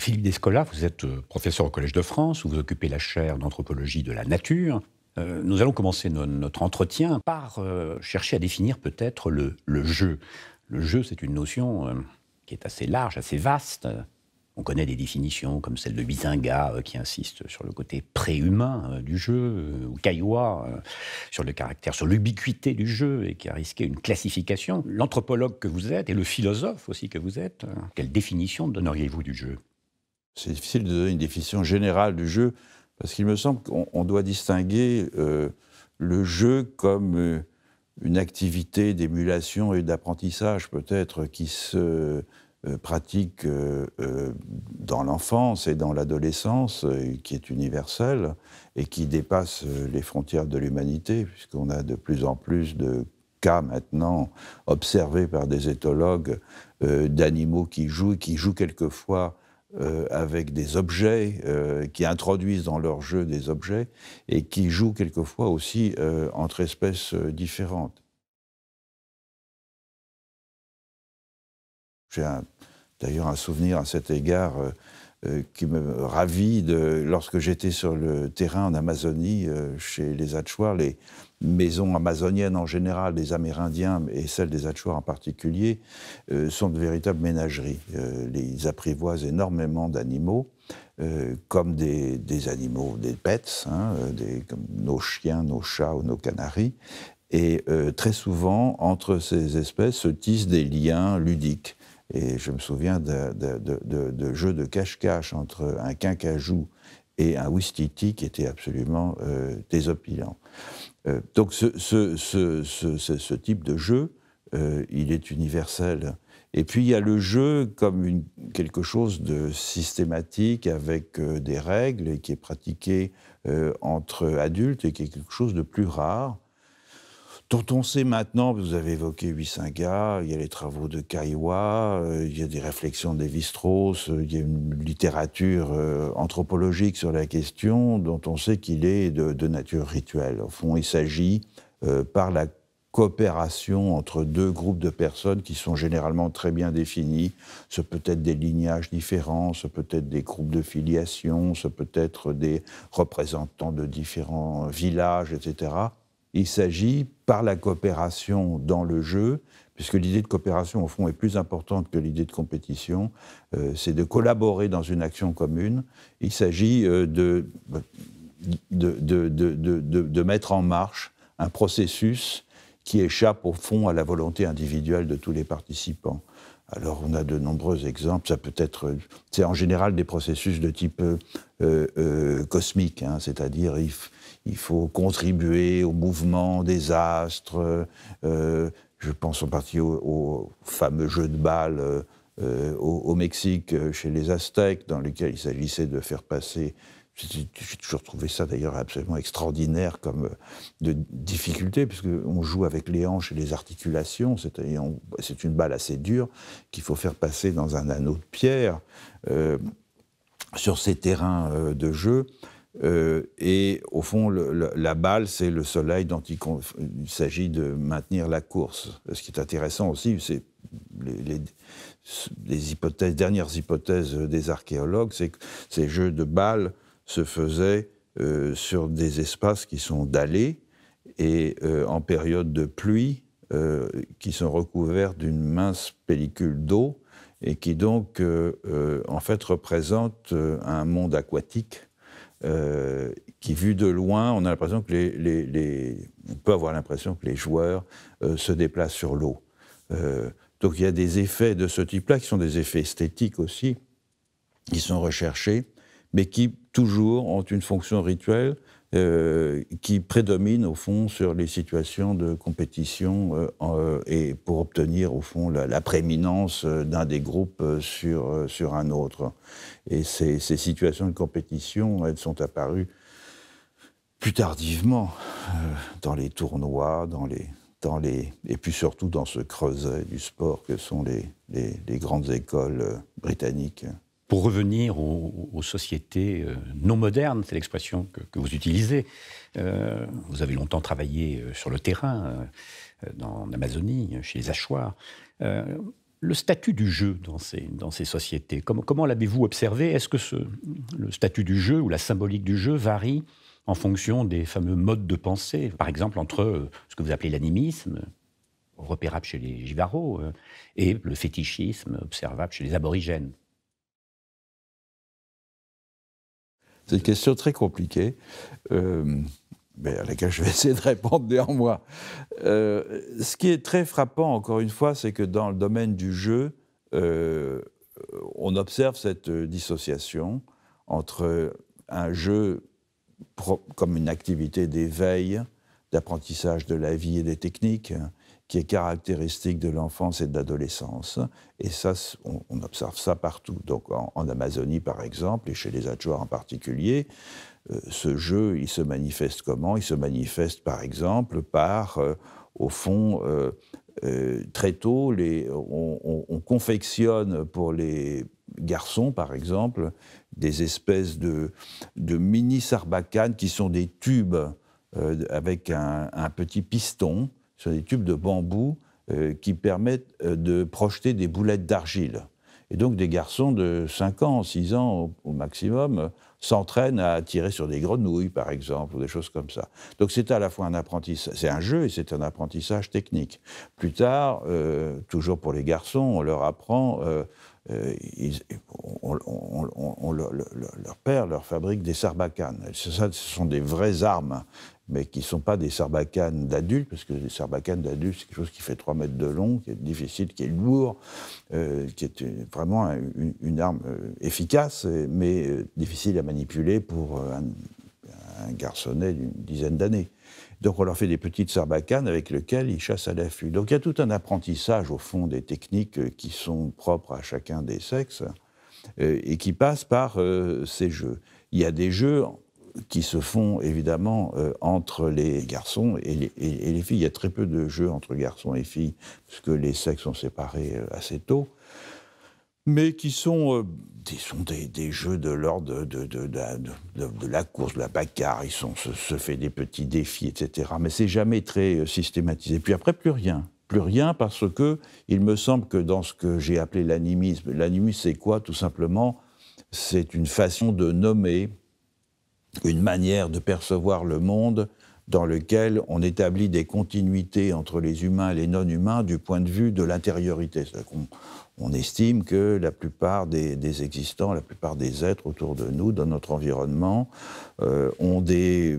Philippe Descola, vous êtes euh, professeur au Collège de France, où vous occupez la chaire d'anthropologie de la nature. Euh, nous allons commencer notre entretien par euh, chercher à définir peut-être le, jeu. Le jeu, c'est une notion qui est assez large, assez vaste. On connaît des définitions comme celle de Bizinga, qui insiste sur le côté préhumain du jeu, ou Caillois, sur le caractère, sur l'ubiquité du jeu, et qui a risqué une classification. L'anthropologue que vous êtes, et le philosophe aussi que vous êtes, quelle définition donneriez-vous du jeu c'est difficile de donner une définition générale du jeu, parce qu'il me semble qu'on doit distinguer euh, le jeu comme euh, une activité d'émulation et d'apprentissage, peut-être, qui se euh, pratique dans l'enfance et dans l'adolescence, qui est universelle et qui dépasse les frontières de l'humanité, puisqu'on a de plus en plus de cas maintenant observés par des éthologues d'animaux qui jouent, qui jouent quelquefois euh, avec des objets, euh, qui introduisent dans leur jeu des objets et qui jouent quelquefois aussi euh, entre espèces différentes. J'ai d'ailleurs un souvenir à cet égard qui me ravit de, lorsque j'étais sur le terrain en Amazonie chez les Achuar, les, maisons amazoniennes en général, des Amérindiens et celles des achuars en particulier, euh, sont de véritables ménageries. ils euh, apprivoisent énormément d'animaux, euh, comme des, animaux, des pets, hein, comme nos chiens, nos chats ou nos canaris. Et très souvent, entre ces espèces se tissent des liens ludiques. Et je me souviens de, jeux de cache-cache entre un quincajou et un ouistiti qui étaient absolument désopilants. Euh, donc ce, type de jeu, euh, il est universel. Et puis il y a le jeu comme quelque chose de systématique avec euh, des règles et qui est pratiqué entre adultes et quelque chose de plus rare dont on sait maintenant, vous avez évoqué Huissinga, il y a les travaux de Caillois, euh, il y a des réflexions de strauss euh, il y a une littérature euh, anthropologique sur la question dont on sait qu'il est de, de, nature rituelle. Au fond, il s'agit, par la coopération entre deux groupes de personnes qui sont généralement très bien définis, ce peut être des lignages différents, ce peut être des groupes de filiation, ce peut être des représentants de différents villages, etc., il s'agit, par la coopération dans le jeu, puisque l'idée de coopération, au fond, est plus importante que l'idée de compétition, euh, c'est de collaborer dans une action commune. Il s'agit euh, de de, de, mettre en marche un processus qui échappe, au fond, à la volonté individuelle de tous les participants. Alors on a de nombreux exemples, ça peut être, c'est en général des processus de type euh, euh, cosmique, hein. c'est-à-dire il, faut contribuer au mouvement des astres, euh, je pense en partie au, fameux jeu de balle au, au, Mexique chez les Aztèques, dans lequel il s'agissait de faire passer j'ai toujours trouvé ça d'ailleurs absolument extraordinaire comme euh, de difficulté, puisqu'on joue avec les hanches et les articulations. Bah, c'est une balle assez dure qu'il faut faire passer dans un anneau de pierre euh, sur ces terrains euh, de jeu. et au fond, la balle, c'est le soleil dont il, s'agit de maintenir la course. Ce qui est intéressant aussi, c'est les, hypothèses, dernières hypothèses des archéologues, c'est que ces jeux de balles se faisait euh, sur des espaces qui sont dallés et euh, en période de pluie, euh, qui sont recouverts d'une mince pellicule d'eau et qui donc en fait représentent un monde aquatique qui vu de loin, on a l'impression que les, on peut avoir l'impression que les joueurs se déplacent sur l'eau. donc il y a des effets de ce type-là qui sont des effets esthétiques aussi, qui sont recherchés, mais qui toujours ont une fonction rituelle euh, qui prédomine au fond sur les situations de compétition euh, euh, et pour obtenir au fond la, la prééminence d'un des groupes sur, sur un autre. Et ces, ces, situations de compétition, elles sont apparues plus tardivement dans les tournois, dans les, dans les, et puis surtout dans ce creuset du sport que sont les, les grandes écoles britanniques pour revenir aux, sociétés euh, non modernes, c'est l'expression que, vous utilisez. Euh, vous avez longtemps travaillé euh, sur le terrain, dans l'Amazonie, chez les hachoirs. le statut du jeu dans ces, dans ces sociétés, comment, l'avez-vous observé Est-ce que ce, le statut du jeu ou la symbolique du jeu varie en fonction des fameux modes de pensée, par exemple entre ce que vous appelez l'animisme, repérable chez les givarro et le fétichisme observable chez les aborigènes C'est une question très compliquée, euh, mais à laquelle je vais essayer de répondre néanmoins. Euh, ce qui est très frappant, encore une fois, c'est que dans le domaine du jeu, euh, on observe cette dissociation entre un jeu comme une activité d'éveil, d'apprentissage de la vie et des techniques, qui est caractéristique de l'enfance et de l'adolescence. Et ça, on, observe ça partout. Donc en, Amazonie, par exemple, et chez les Atchouars en particulier, euh, ce jeu, il se manifeste comment Il se manifeste, par exemple, par, euh, au fond, euh, très tôt, les, on, confectionne pour les garçons, par exemple, des espèces de, de mini sarbacanes qui sont des tubes avec un, un, petit piston sont des tubes de bambou euh, qui permettent euh, de projeter des boulettes d'argile. Et donc des garçons de 5 ans, 6 ans au, maximum euh, s'entraînent à tirer sur des grenouilles, par exemple, ou des choses comme ça. Donc c'est à la fois un apprentissage, c'est un jeu et c'est un apprentissage technique. Plus tard, toujours pour les garçons, on leur apprend, on, leur, père leur fabrique des sarbacanes. Ça, ce sont des vraies armes mais qui ne sont pas des sarbacanes d'adultes, parce que les sarbacanes d'adultes, c'est quelque chose qui fait 3 mètres de long, qui est difficile, qui est lourd, euh, qui est vraiment une, arme euh, efficace, mais euh, difficile à manipuler pour un, un garçonnet d'une dizaine d'années. Donc on leur fait des petites sarbacanes avec lesquelles ils chassent à l'affût. Donc il y a tout un apprentissage, au fond, des techniques qui sont propres à chacun des sexes et qui passent par ces jeux. Il y a des jeux qui se font évidemment euh, entre les garçons et les, filles. Il y a très peu de jeux entre garçons et filles, puisque les sexes sont séparés euh, assez tôt, mais qui sont, euh, des, sont des, jeux de l'ordre de, de, la course, de la bagarre, ils sont, se, se fait des petits défis, etc. Mais c'est jamais très systématisé. Puis après, plus rien plus rien parce que il me semble que dans ce que j'ai appelé l'animisme, l'animisme c'est quoi Tout simplement, c'est une façon de nommer une manière de percevoir le monde dans lequel on établit des continuités entre les humains et les non-humains du point de vue de l'intériorité on estime que la plupart des, existants, la plupart des êtres autour de nous, dans notre environnement, euh, ont des,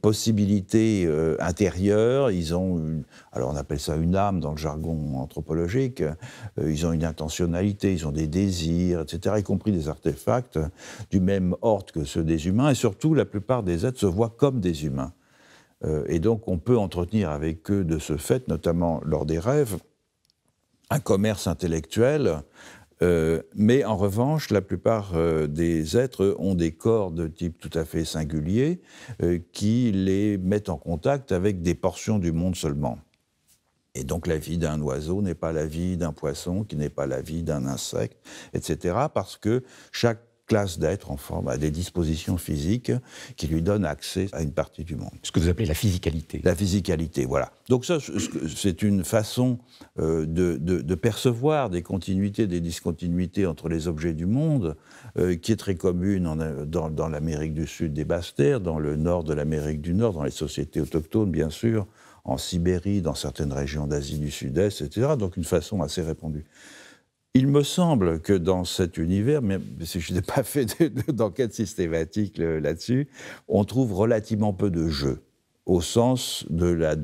possibilités euh, intérieures. Ils ont, alors on appelle ça une âme dans le jargon anthropologique. Euh, ils ont une intentionnalité, ils ont des désirs, etc., y compris des artefacts du même ordre que ceux des humains. Et surtout, la plupart des êtres se voient comme des humains. et donc, on peut entretenir avec eux de ce fait, notamment lors des rêves un commerce intellectuel, euh, mais en revanche, la plupart euh, des êtres ont des corps de type tout à fait singulier euh, qui les mettent en contact avec des portions du monde seulement. Et donc la vie d'un oiseau n'est pas la vie d'un poisson, qui n'est pas la vie d'un insecte, etc. Parce que chaque classe d'être en forme à des dispositions physiques qui lui donnent accès à une partie du monde. Ce que vous appelez la physicalité. La physicalité, voilà. Donc ça, c'est une façon euh, de, percevoir des continuités, des discontinuités entre les objets du monde, euh, qui est très commune dans, dans l'Amérique du Sud des basses terres, dans le nord de l'Amérique du Nord, dans les sociétés autochtones, bien sûr, en Sibérie, dans certaines régions d'Asie du Sud-Est, etc. Donc une façon assez répandue. Il me semble que dans cet univers, même si je n'ai pas fait d'enquête systématique là-dessus, on trouve relativement peu de jeux au sens euh,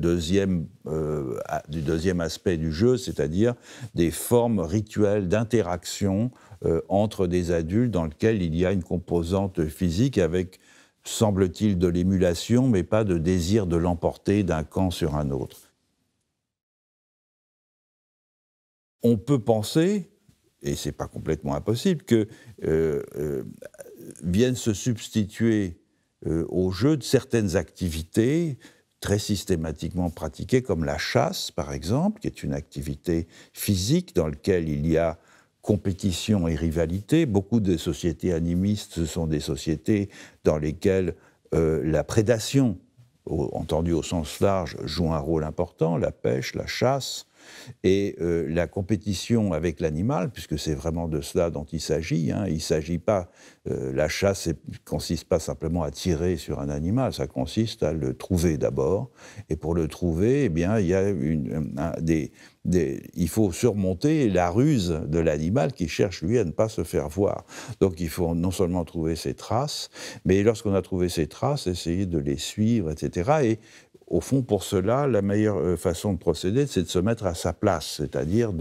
du deuxième aspect du jeu, c'est-à-dire des formes rituelles d'interaction euh, entre des adultes dans lequel il y a une composante physique avec, semble-t-il, de l'émulation, mais pas de désir de l'emporter d'un camp sur un autre. On peut penser et ce n'est pas complètement impossible, que euh, euh, viennent se substituer euh, au jeu de certaines activités très systématiquement pratiquées, comme la chasse, par exemple, qui est une activité physique dans laquelle il y a compétition et rivalité. Beaucoup de sociétés animistes, ce sont des sociétés dans lesquelles la prédation, entendue au sens large, joue un rôle important, la pêche, la chasse, et euh, la compétition avec l'animal, puisque c'est vraiment de cela dont il s'agit. Hein, il ne s'agit pas, euh, la chasse ne consiste pas simplement à tirer sur un animal, ça consiste à le trouver d'abord. Et pour le trouver, eh bien, il faut surmonter la ruse de l'animal qui cherche, lui, à ne pas se faire voir. Donc il faut non seulement trouver ses traces, mais lorsqu'on a trouvé ses traces, essayer de les suivre, etc. Au fond, pour cela, la meilleure euh, façon de procéder, c'est de se mettre à sa place, c'est-à-dire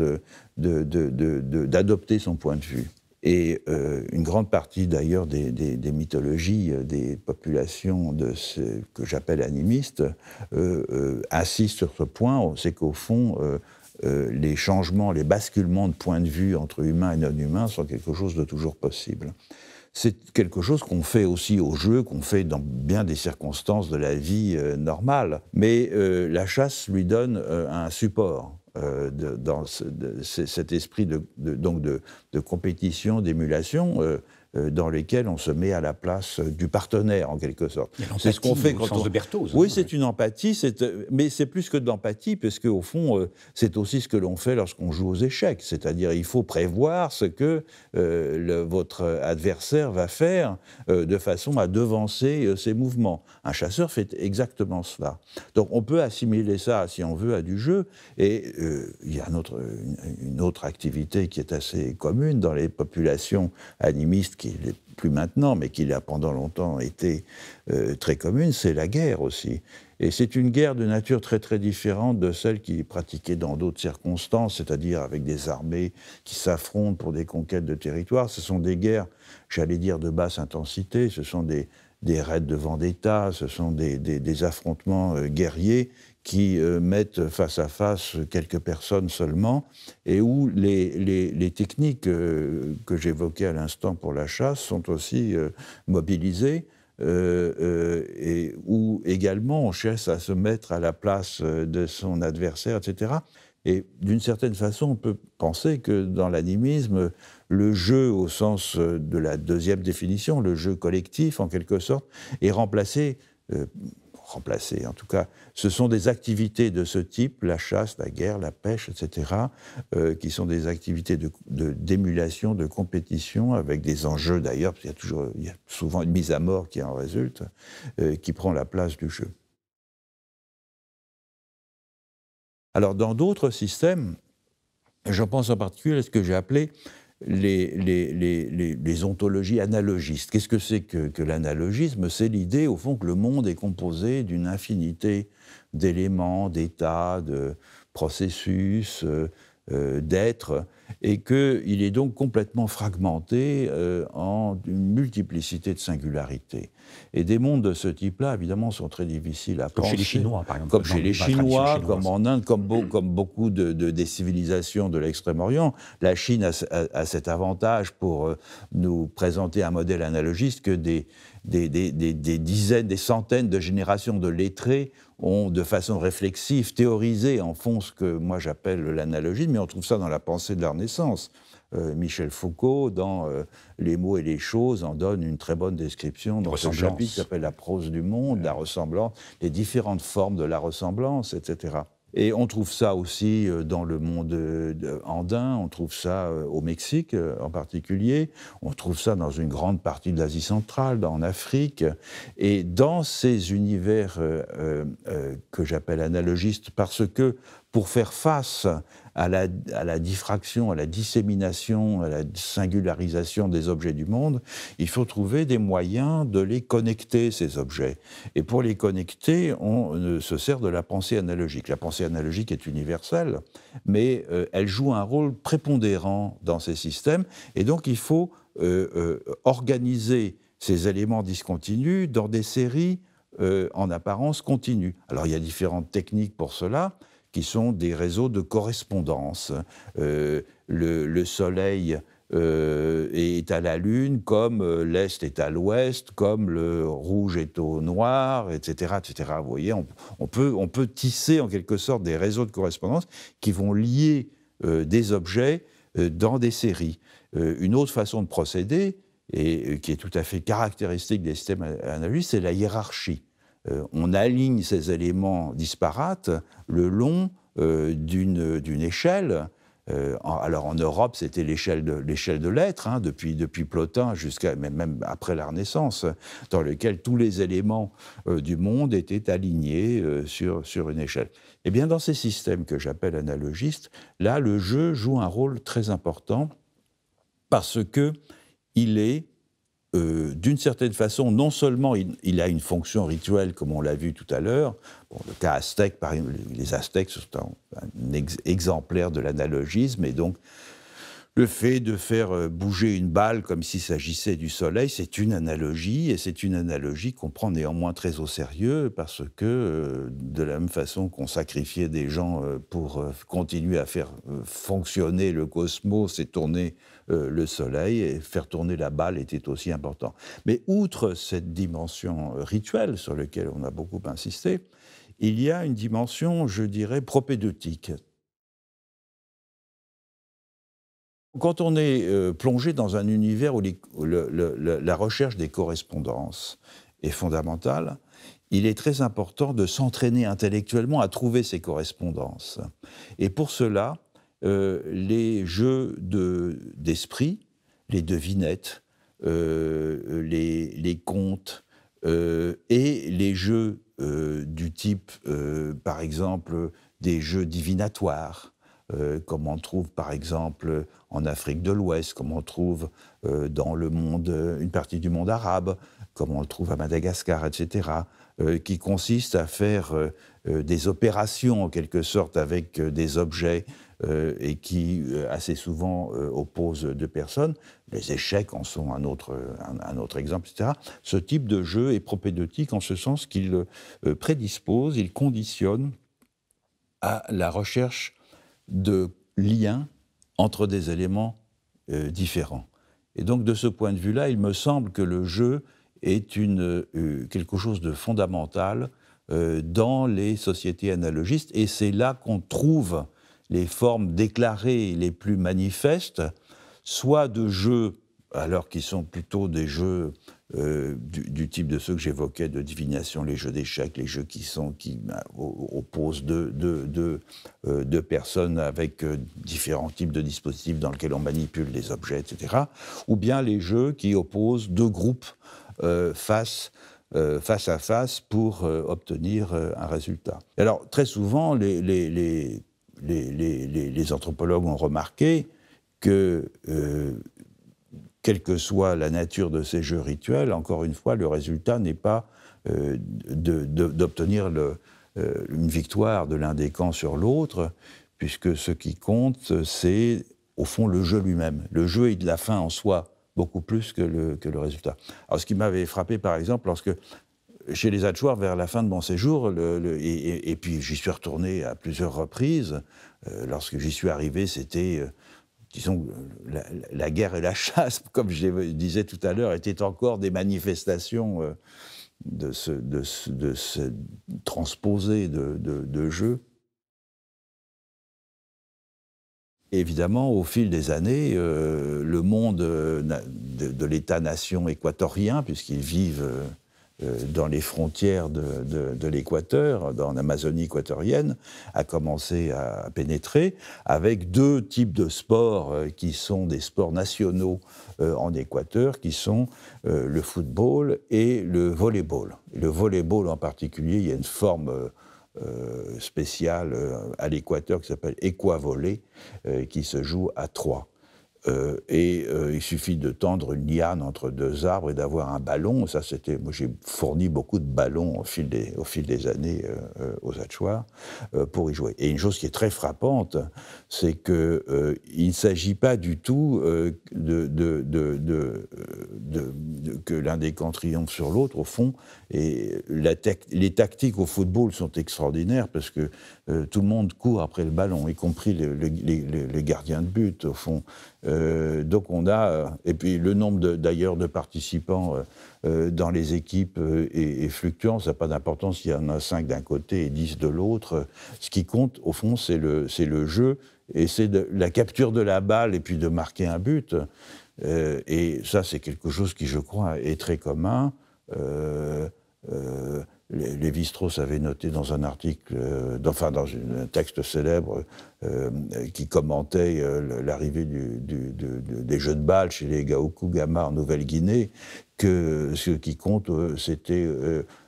d'adopter son point de vue. Et euh, une grande partie d'ailleurs des, mythologies euh, des populations de ce que j'appelle animistes euh, insistent sur ce point, c'est qu'au fond, les changements, les basculements de point de vue entre humains et non-humains sont quelque chose de toujours possible c'est quelque chose qu'on fait aussi au jeu, qu'on fait dans bien des circonstances de la vie euh, normale. Mais euh, la chasse lui donne euh, un support. dans cet esprit de, compétition, d'émulation, euh, dans lesquels on se met à la place euh, du partenaire, en quelque sorte. C'est ce qu'on fait quand on... oui, hein. c'est une empathie, euh, mais c'est plus que de l'empathie, parce qu'au fond, c'est aussi ce que l'on fait lorsqu'on joue aux échecs. C'est-à-dire, il faut prévoir ce que votre adversaire va faire de façon à devancer ses mouvements. Un chasseur fait exactement cela. Donc, on peut assimiler ça, si on veut, à du jeu. Et il y a une autre activité qui est assez commune dans les populations animistes qui n'est plus maintenant, mais qui a pendant longtemps été euh, très commune, c'est la guerre aussi. Et c'est une guerre de nature très très différente de celle qui est pratiquée dans d'autres circonstances, c'est-à-dire avec des armées qui s'affrontent pour des conquêtes de territoires. Ce sont des guerres, j'allais dire, de basse intensité, ce sont des, raids de vendetta, ce sont des, affrontements euh, guerriers qui euh, mettent face à face quelques personnes seulement, et où les, techniques euh, que j'évoquais à l'instant pour la chasse sont aussi euh, mobilisées, et où également on cherche à se mettre à la place de son adversaire, etc. Et d'une certaine façon, on peut penser que dans l'animisme, le jeu, au sens de la deuxième définition, le jeu collectif en quelque sorte, est remplacé remplacer en tout cas, ce sont des activités de ce type, la chasse, la guerre, la pêche, etc., euh, qui sont des activités d'émulation, de, d'émulation, de, compétition, avec des enjeux d'ailleurs, parce qu'il y, a toujours, il y a souvent une mise à mort qui en résulte, euh, qui prend la place du jeu. Alors dans d'autres systèmes, j'en pense en particulier à ce que j'ai appelé les, ontologies analogistes. Qu'est-ce que c'est que, l'analogisme C'est l'idée, au fond, que le monde est composé d'une infinité d'éléments, d'états, de processus, euh, euh, d'êtres, et qu'il est donc complètement fragmenté euh, en une multiplicité de singularités. Et des mondes de ce type-là, évidemment, sont très difficiles à penser. Comme chez les Chinois, par exemple. Comme chez les Chinois, comme en Inde, comme, mm. beaucoup de, des civilisations de l'Extrême-Orient. La Chine a, cet avantage pour euh, nous présenter un modèle analogiste que des, dizaines, des centaines de générations de lettrés ont de façon réflexive théorisé en fond ce que moi j'appelle l'analogie, mais on trouve ça dans la pensée de la Renaissance. Euh, Michel Foucault, dans euh, Les mots et les choses, en donne une très bonne description dans ce chapitre qui s'appelle La prose du monde, la ressemblance, les différentes formes de la ressemblance, etc. Et on trouve ça aussi euh, dans le monde andin, on trouve ça au Mexique en particulier, on trouve ça dans une grande partie de l'Asie centrale, en Afrique. Et dans ces univers que j'appelle analogistes, parce que pour faire face à la, diffraction, à la dissémination, à la singularisation des objets du monde, il faut trouver des moyens de les connecter, ces objets. Et pour les connecter, on euh, se sert de la pensée analogique. La pensée analogique est universelle, mais euh, elle joue un rôle prépondérant dans ces systèmes, et donc il faut euh, organiser ces éléments discontinus dans des séries en apparence continues. Alors il y a différentes techniques pour cela qui sont des réseaux de correspondance. Euh, le, Soleil euh, est à la Lune, comme euh, l'Est est à l'Ouest, comme le rouge est au noir, etc. etc. Vous voyez, on, peut, on peut tisser en quelque sorte des réseaux de correspondance qui vont lier des objets dans des séries. une autre façon de procéder, et qui est tout à fait caractéristique des systèmes analytiques, c'est la hiérarchie. Euh, on aligne ces éléments disparates le long euh, d'une échelle euh, alors en Europe, c'était l'échelle de l'échelle de l'être, hein, depuis, depuis Plotin jusqu'à même, après la Renaissance, dans lequel tous les éléments du monde étaient alignés sur, une échelle. Eh bien, dans ces systèmes que j'appelle analogistes, là, le jeu joue un rôle très important parce que il est euh, d'une certaine façon, non seulement il, a une fonction rituelle, comme on l'a vu tout à l'heure, le cas aztèque, par les Aztèques sont un, exemplaire de l'analogisme, et donc le fait de faire euh, bouger une balle comme s'il s'agissait du soleil, c'est une analogie, et c'est une analogie qu'on prend néanmoins très au sérieux, parce que euh, de la même façon qu'on sacrifiait des gens euh, pour continuer à faire fonctionner le cosmos et tourner le soleil, et faire tourner la balle était aussi important. Mais outre cette dimension rituelle sur laquelle on a beaucoup insisté, il y a une dimension, je dirais, propédeutique, Quand on est euh, plongé dans un univers où, la recherche des correspondances est fondamentale, il est très important de s'entraîner intellectuellement à trouver ces correspondances. Et pour cela, euh, les jeux d'esprit, les devinettes, euh, les, contes et les jeux du type, par exemple, des jeux divinatoires, euh, comme on trouve par exemple en Afrique de l'Ouest, comme on trouve euh, dans le monde, euh, une partie du monde arabe, comme on le trouve à Madagascar, etc., qui consiste à faire des opérations en quelque sorte avec des objets et qui assez souvent opposent deux personnes. Les échecs en sont un autre, un, autre exemple, etc. Ce type de jeu est propédeutique en ce sens qu'il prédispose, il conditionne à la recherche de liens entre des éléments euh, différents. Et donc de ce point de vue-là, il me semble que le jeu est une, euh, quelque chose de fondamental euh, dans les sociétés analogistes, et c'est là qu'on trouve les formes déclarées les plus manifestes, soit de jeux, alors qu'ils sont plutôt des jeux euh, du, type de ceux que j'évoquais de divination, les jeux d'échecs, les jeux qui sont qui bah, opposent deux, deux, euh, personnes avec euh, différents types de dispositifs dans lesquels on manipule des objets, etc. Ou bien les jeux qui opposent deux groupes face face à face pour obtenir un résultat. Alors très souvent, les, les, les, les anthropologues ont remarqué que quelle que soit la nature de ces jeux rituels, encore une fois, le résultat n'est pas euh, d'obtenir euh, une victoire de l'un des camps sur l'autre, puisque ce qui compte, c'est au fond le jeu lui-même. Le jeu est de la fin en soi, beaucoup plus que le, résultat. Alors ce qui m'avait frappé, par exemple, lorsque chez les adjoints, vers la fin de mon séjour, et, puis j'y suis retourné à plusieurs reprises, euh, lorsque j'y suis arrivé, c'était disons, euh, la, guerre et la chasse, comme je disais tout à l'heure, étaient encore des manifestations euh, de ce, de transposé de, jeu. Évidemment, au fil des années, euh, le monde de, l'État-nation équatorien, puisqu'ils vivent euh, dans les frontières de, l'Équateur, dans l'Amazonie équatorienne, a commencé à pénétrer avec deux types de sports euh, qui sont des sports nationaux euh, en Équateur, qui sont le football et le volleyball. Le volleyball en particulier, il y a une forme spéciale à l'Équateur qui s'appelle Equavolley, qui se joue à trois. Euh, et euh, il suffit de tendre une liane entre deux arbres et d'avoir un ballon. Ça, c'était, moi, j'ai fourni beaucoup de ballons au fil des, années euh, aux Hachoirs pour y jouer. Et une chose qui est très frappante, c'est que il ne s'agit pas du tout de que l'un des camps triomphe sur l'autre. Au fond, et les tactiques au football sont extraordinaires parce que euh, tout le monde court après le ballon, y compris les, gardiens de but, au fond. Euh, donc on a, euh, et puis le nombre d'ailleurs de, participants dans les équipes est, fluctuant, ça n'a pas d'importance, s'il y en a 5 d'un côté et 10 de l'autre. Ce qui compte, au fond, c'est le, le jeu et c'est la capture de la balle et puis de marquer un but. et ça, c'est quelque chose qui, je crois, est très commun. Euh, les Lévi-Strauss avait noté dans un article, euh, enfin dans un texte célèbre, euh, qui commentait l'arrivée des jeux de balle chez les Gama en Nouvelle-Guinée, que ce qui compte, c'était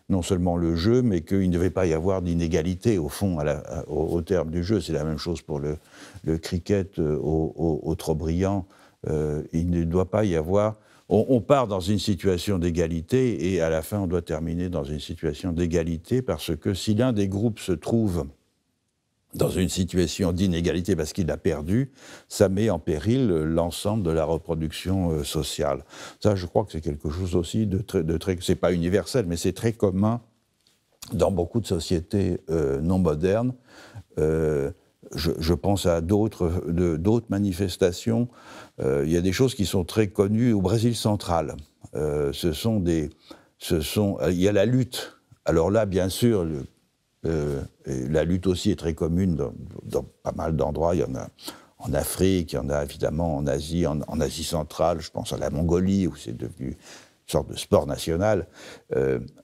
non seulement le jeu, mais qu'il ne devait pas y avoir d'inégalité au fond, au, terme du jeu. C'est la même chose pour le, cricket au, au, au euh, il ne doit pas y avoir. On, part dans une situation d'égalité et à la fin, on doit terminer dans une situation d'égalité parce que si l'un des groupes se trouve dans une situation d'inégalité parce qu'il a perdu, ça met en péril l'ensemble de la reproduction euh, sociale. Ça, je crois que c'est quelque chose aussi de très, de très c'est pas universel, mais c'est très commun dans beaucoup de sociétés euh, non modernes je, pense à d'autres, manifestations. Euh, il y a des choses qui sont très connues au Brésil central. Euh, ce sont des, ce sont, euh, il y a la lutte. Alors là, bien sûr, la lutte aussi est très commune dans, pas mal d'endroits. Il y en a en Afrique, il y en a évidemment en Asie, en, Asie centrale. Je pense à la Mongolie où c'est devenu une sorte de sport national.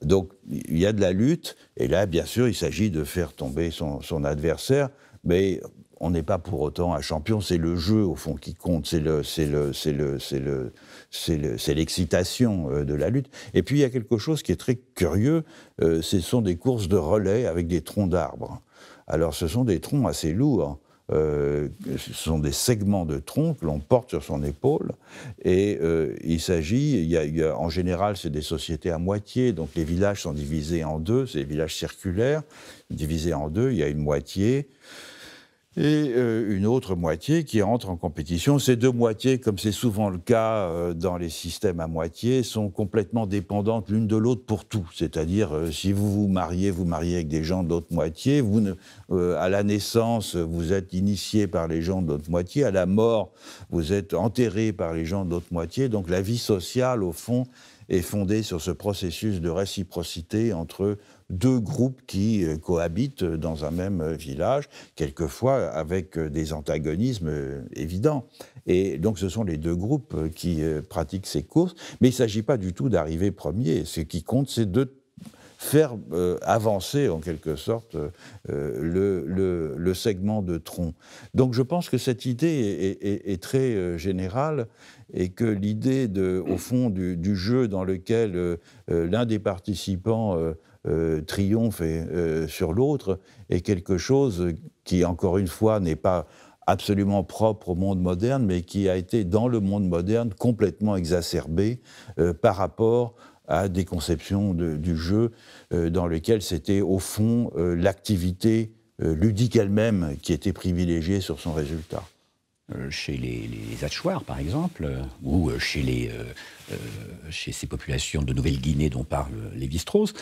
donc il y a de la lutte, et là, bien sûr, il s'agit de faire tomber son adversaire mais on n'est pas pour autant un champion. C'est le jeu, au fond, qui compte. C'est le, c'est le, c'est le, c'est le, c'est l'excitation euh, de la lutte. Et puis, il y a quelque chose qui est très curieux. Euh, ce sont des courses de relais avec des troncs d'arbres. Alors, ce sont des troncs assez lourds. Hein. Euh, ce sont des segments de troncs que l'on porte sur son épaule. Et il s'agit, il en général, c'est des sociétés à moitié, donc les villages sont divisés en deux, c'est des villages circulaires, divisés en deux, il y a une moitié et euh, une autre moitié qui entre en compétition. Ces deux moitiés, comme c'est souvent le cas euh, dans les systèmes à moitié, sont complètement dépendantes l'une de l'autre pour tout. C'est-à-dire, euh, si vous vous mariez, vous mariez avec des gens d'autre moitié. à la naissance, vous êtes initié par les gens de moitié. À la mort, vous êtes enterré par les gens d'autre moitié. Donc la vie sociale, au fond, est fondée sur ce processus de réciprocité entre deux groupes qui euh, cohabitent dans un même euh, village, quelquefois avec euh, des antagonismes évidents. Et donc ce sont les deux groupes qui pratiquent ces courses, mais il ne s'agit pas du tout d'arriver premier. Ce qui compte, c'est de faire avancer en quelque sorte le, segment de tronc. Donc je pense que cette idée est, très générale et que l'idée, au fond, du, du, jeu dans lequel l'un des participants euh, triomphe euh, sur l'autre est quelque chose qui, encore une fois, n'est pas absolument propre au monde moderne, mais qui a été, dans le monde moderne, complètement exacerbé euh, par rapport à des conceptions du jeu dans lesquelles c'était, au fond, l'activité ludique elle-même qui était privilégiée sur son résultat chez les, les par exemple, ou chez, les, chez ces populations de Nouvelle-Guinée dont parle Lévi-Strauss,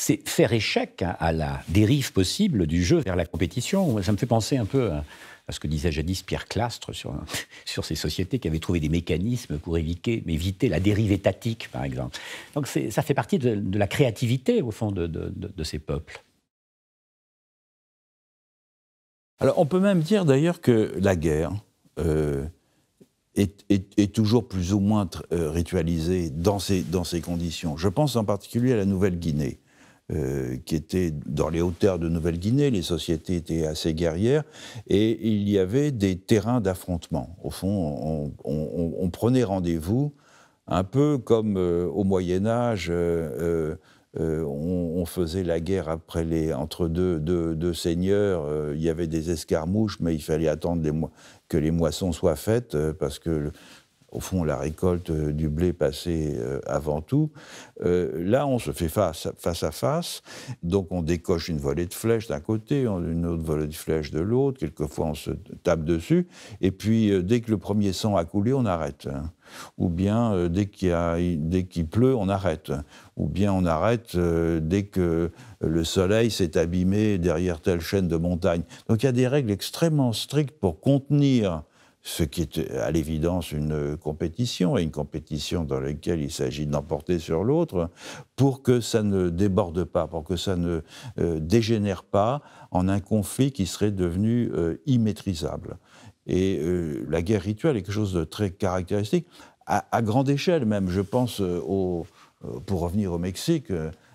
c'est faire échec à la dérive possible du jeu vers la compétition. Ça me fait penser un peu à, ce que disait jadis Pierre Clastre sur, ces sociétés qui avaient trouvé des mécanismes pour éviter, éviter la dérive étatique, par exemple. Donc ça fait partie de, la créativité, au fond, de, ces peuples. Alors on peut même dire d'ailleurs que la guerre euh, est, toujours plus ou moins euh, ritualisée dans ces conditions. Je pense en particulier à la Nouvelle-Guinée. Euh, qui étaient dans les hauteurs de Nouvelle-Guinée, les sociétés étaient assez guerrières, et il y avait des terrains d'affrontement. Au fond, on, prenait rendez-vous un peu comme euh, au Moyen Âge. Euh, on, faisait la guerre après les, entre deux, seigneurs. il y avait des escarmouches, mais il fallait attendre que les moissons soient faites parce que au fond, la récolte euh, du blé passé euh, avant tout. Euh, là, on se fait face, à face, donc on décoche une volée de flèches d'un côté, une autre volée de flèches de l'autre, quelquefois on se tape dessus, et puis dès que le premier sang a coulé, on arrête hein. ou bien dès qu'il pleut, on arrête, ou bien on arrête dès que le soleil s'est abîmé derrière telle chaîne de montagne. Donc il y a des règles extrêmement strictes pour contenir ce qui est euh, à l'évidence une euh, compétition, et une compétition dans laquelle il s'agit d'emporter sur l'autre, pour que ça ne déborde pas, pour que ça ne euh, dégénère pas en un conflit qui serait devenu euh, immaîtrisable. Et la guerre rituelle est quelque chose de très caractéristique, à, grande échelle même. Je pense, au, pour revenir au Mexique,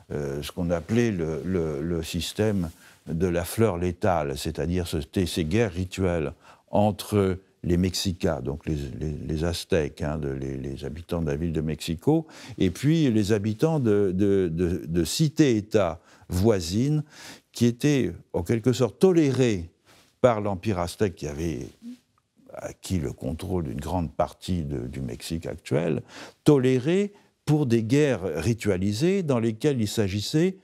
ce qu'on appelait le, le, système de la fleur létale, c'est-à-dire ces guerres rituelles entre les Mexicas, donc les, Aztèques, hein, les, habitants de la ville de Mexico, et puis les habitants de, de, de cités-États voisines qui étaient en quelque sorte tolérés par l'Empire aztèque qui avait acquis le contrôle d'une grande partie du Mexique actuel, tolérés pour des guerres ritualisées dans lesquelles il s'agissait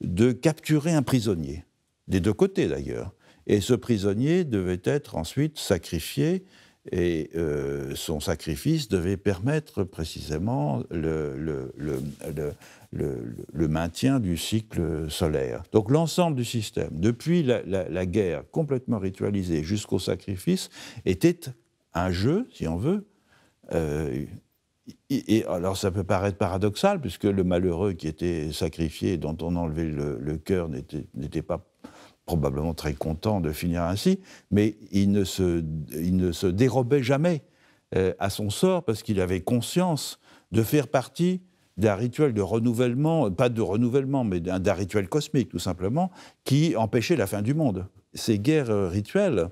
de capturer un prisonnier, des deux côtés d'ailleurs. Et ce prisonnier devait être ensuite sacrifié, et euh, son sacrifice devait permettre précisément le, maintien du cycle solaire. Donc l'ensemble du système, depuis la, guerre complètement ritualisée jusqu'au sacrifice, était un jeu, si on veut, euh, et alors ça peut paraître paradoxal, puisque le malheureux qui était sacrifié, dont on enlevait le, le cœur, n'était pas probablement très content de finir ainsi, mais il ne se, il ne se dérobait jamais euh, à son sort parce qu'il avait conscience de faire partie d'un rituel de renouvellement, pas de renouvellement, mais d'un rituel cosmique tout simplement, qui empêchait la fin du monde. Ces guerres euh, rituelles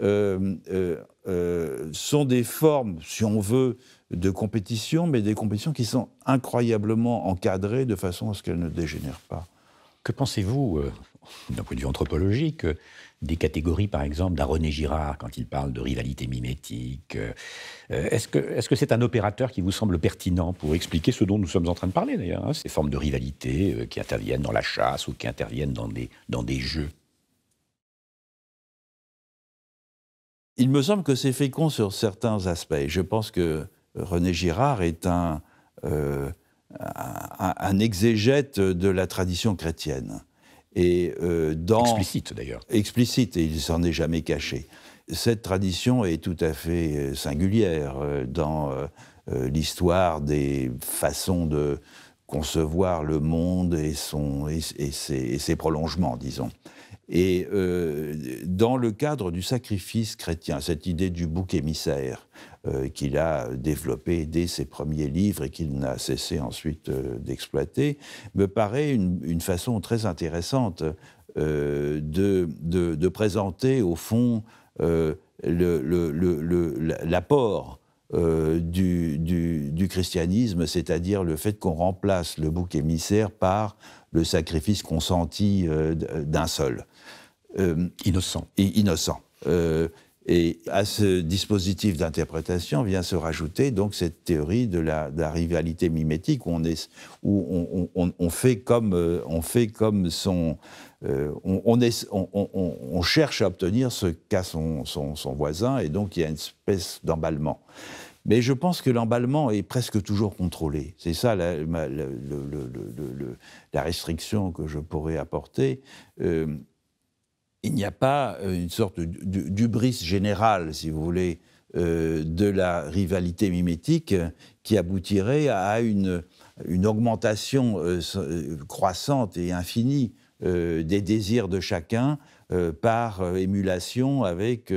euh, sont des formes, si on veut, de compétition, mais des compétitions qui sont incroyablement encadrées de façon à ce qu'elles ne dégénèrent pas. Que pensez-vous d'un point de vue anthropologique, euh, des catégories, par exemple, d'un René Girard, quand il parle de rivalité mimétique euh, euh, Est-ce que c'est un opérateur qui vous semble pertinent pour expliquer ce dont nous sommes en train de parler, d'ailleurs, hein, ces formes de rivalité qui interviennent dans la chasse ou qui interviennent dans des, jeux Il me semble que c'est fécond sur certains aspects. Je pense que René Girard est un, exégète de la tradition chrétienne. Et euh, dans explicite d'ailleurs. Explicite et il s'en est jamais caché. Cette tradition est tout à fait euh, singulière euh, dans l'histoire des façons de concevoir le monde et, son, et, ses, prolongements, disons. Et dans le cadre du sacrifice chrétien, cette idée du bouc émissaire, euh, qu'il a développé dès ses premiers livres et qu'il n'a cessé ensuite euh, d'exploiter, me paraît une, façon très intéressante euh, de, présenter au fond l'apport du, christianisme, c'est-à-dire le fait qu'on remplace le bouc émissaire par le sacrifice consenti d'un seul. innocent. Et innocent. Et à ce dispositif d'interprétation vient se rajouter donc cette théorie de la, rivalité mimétique où on, est, où on, fait comme euh, on fait comme son euh, on, est, on, cherche à obtenir ce qu'a son, son, son, voisin et donc il y a une espèce d'emballement. Mais je pense que l'emballement est presque toujours contrôlé. C'est ça la, restriction que je pourrais apporter. Euh, il n'y a pas euh, une sorte d'ubris général, si vous voulez, euh, de la rivalité mimétique qui aboutirait à une, augmentation euh, croissante et infinie des désirs de chacun par émulation avec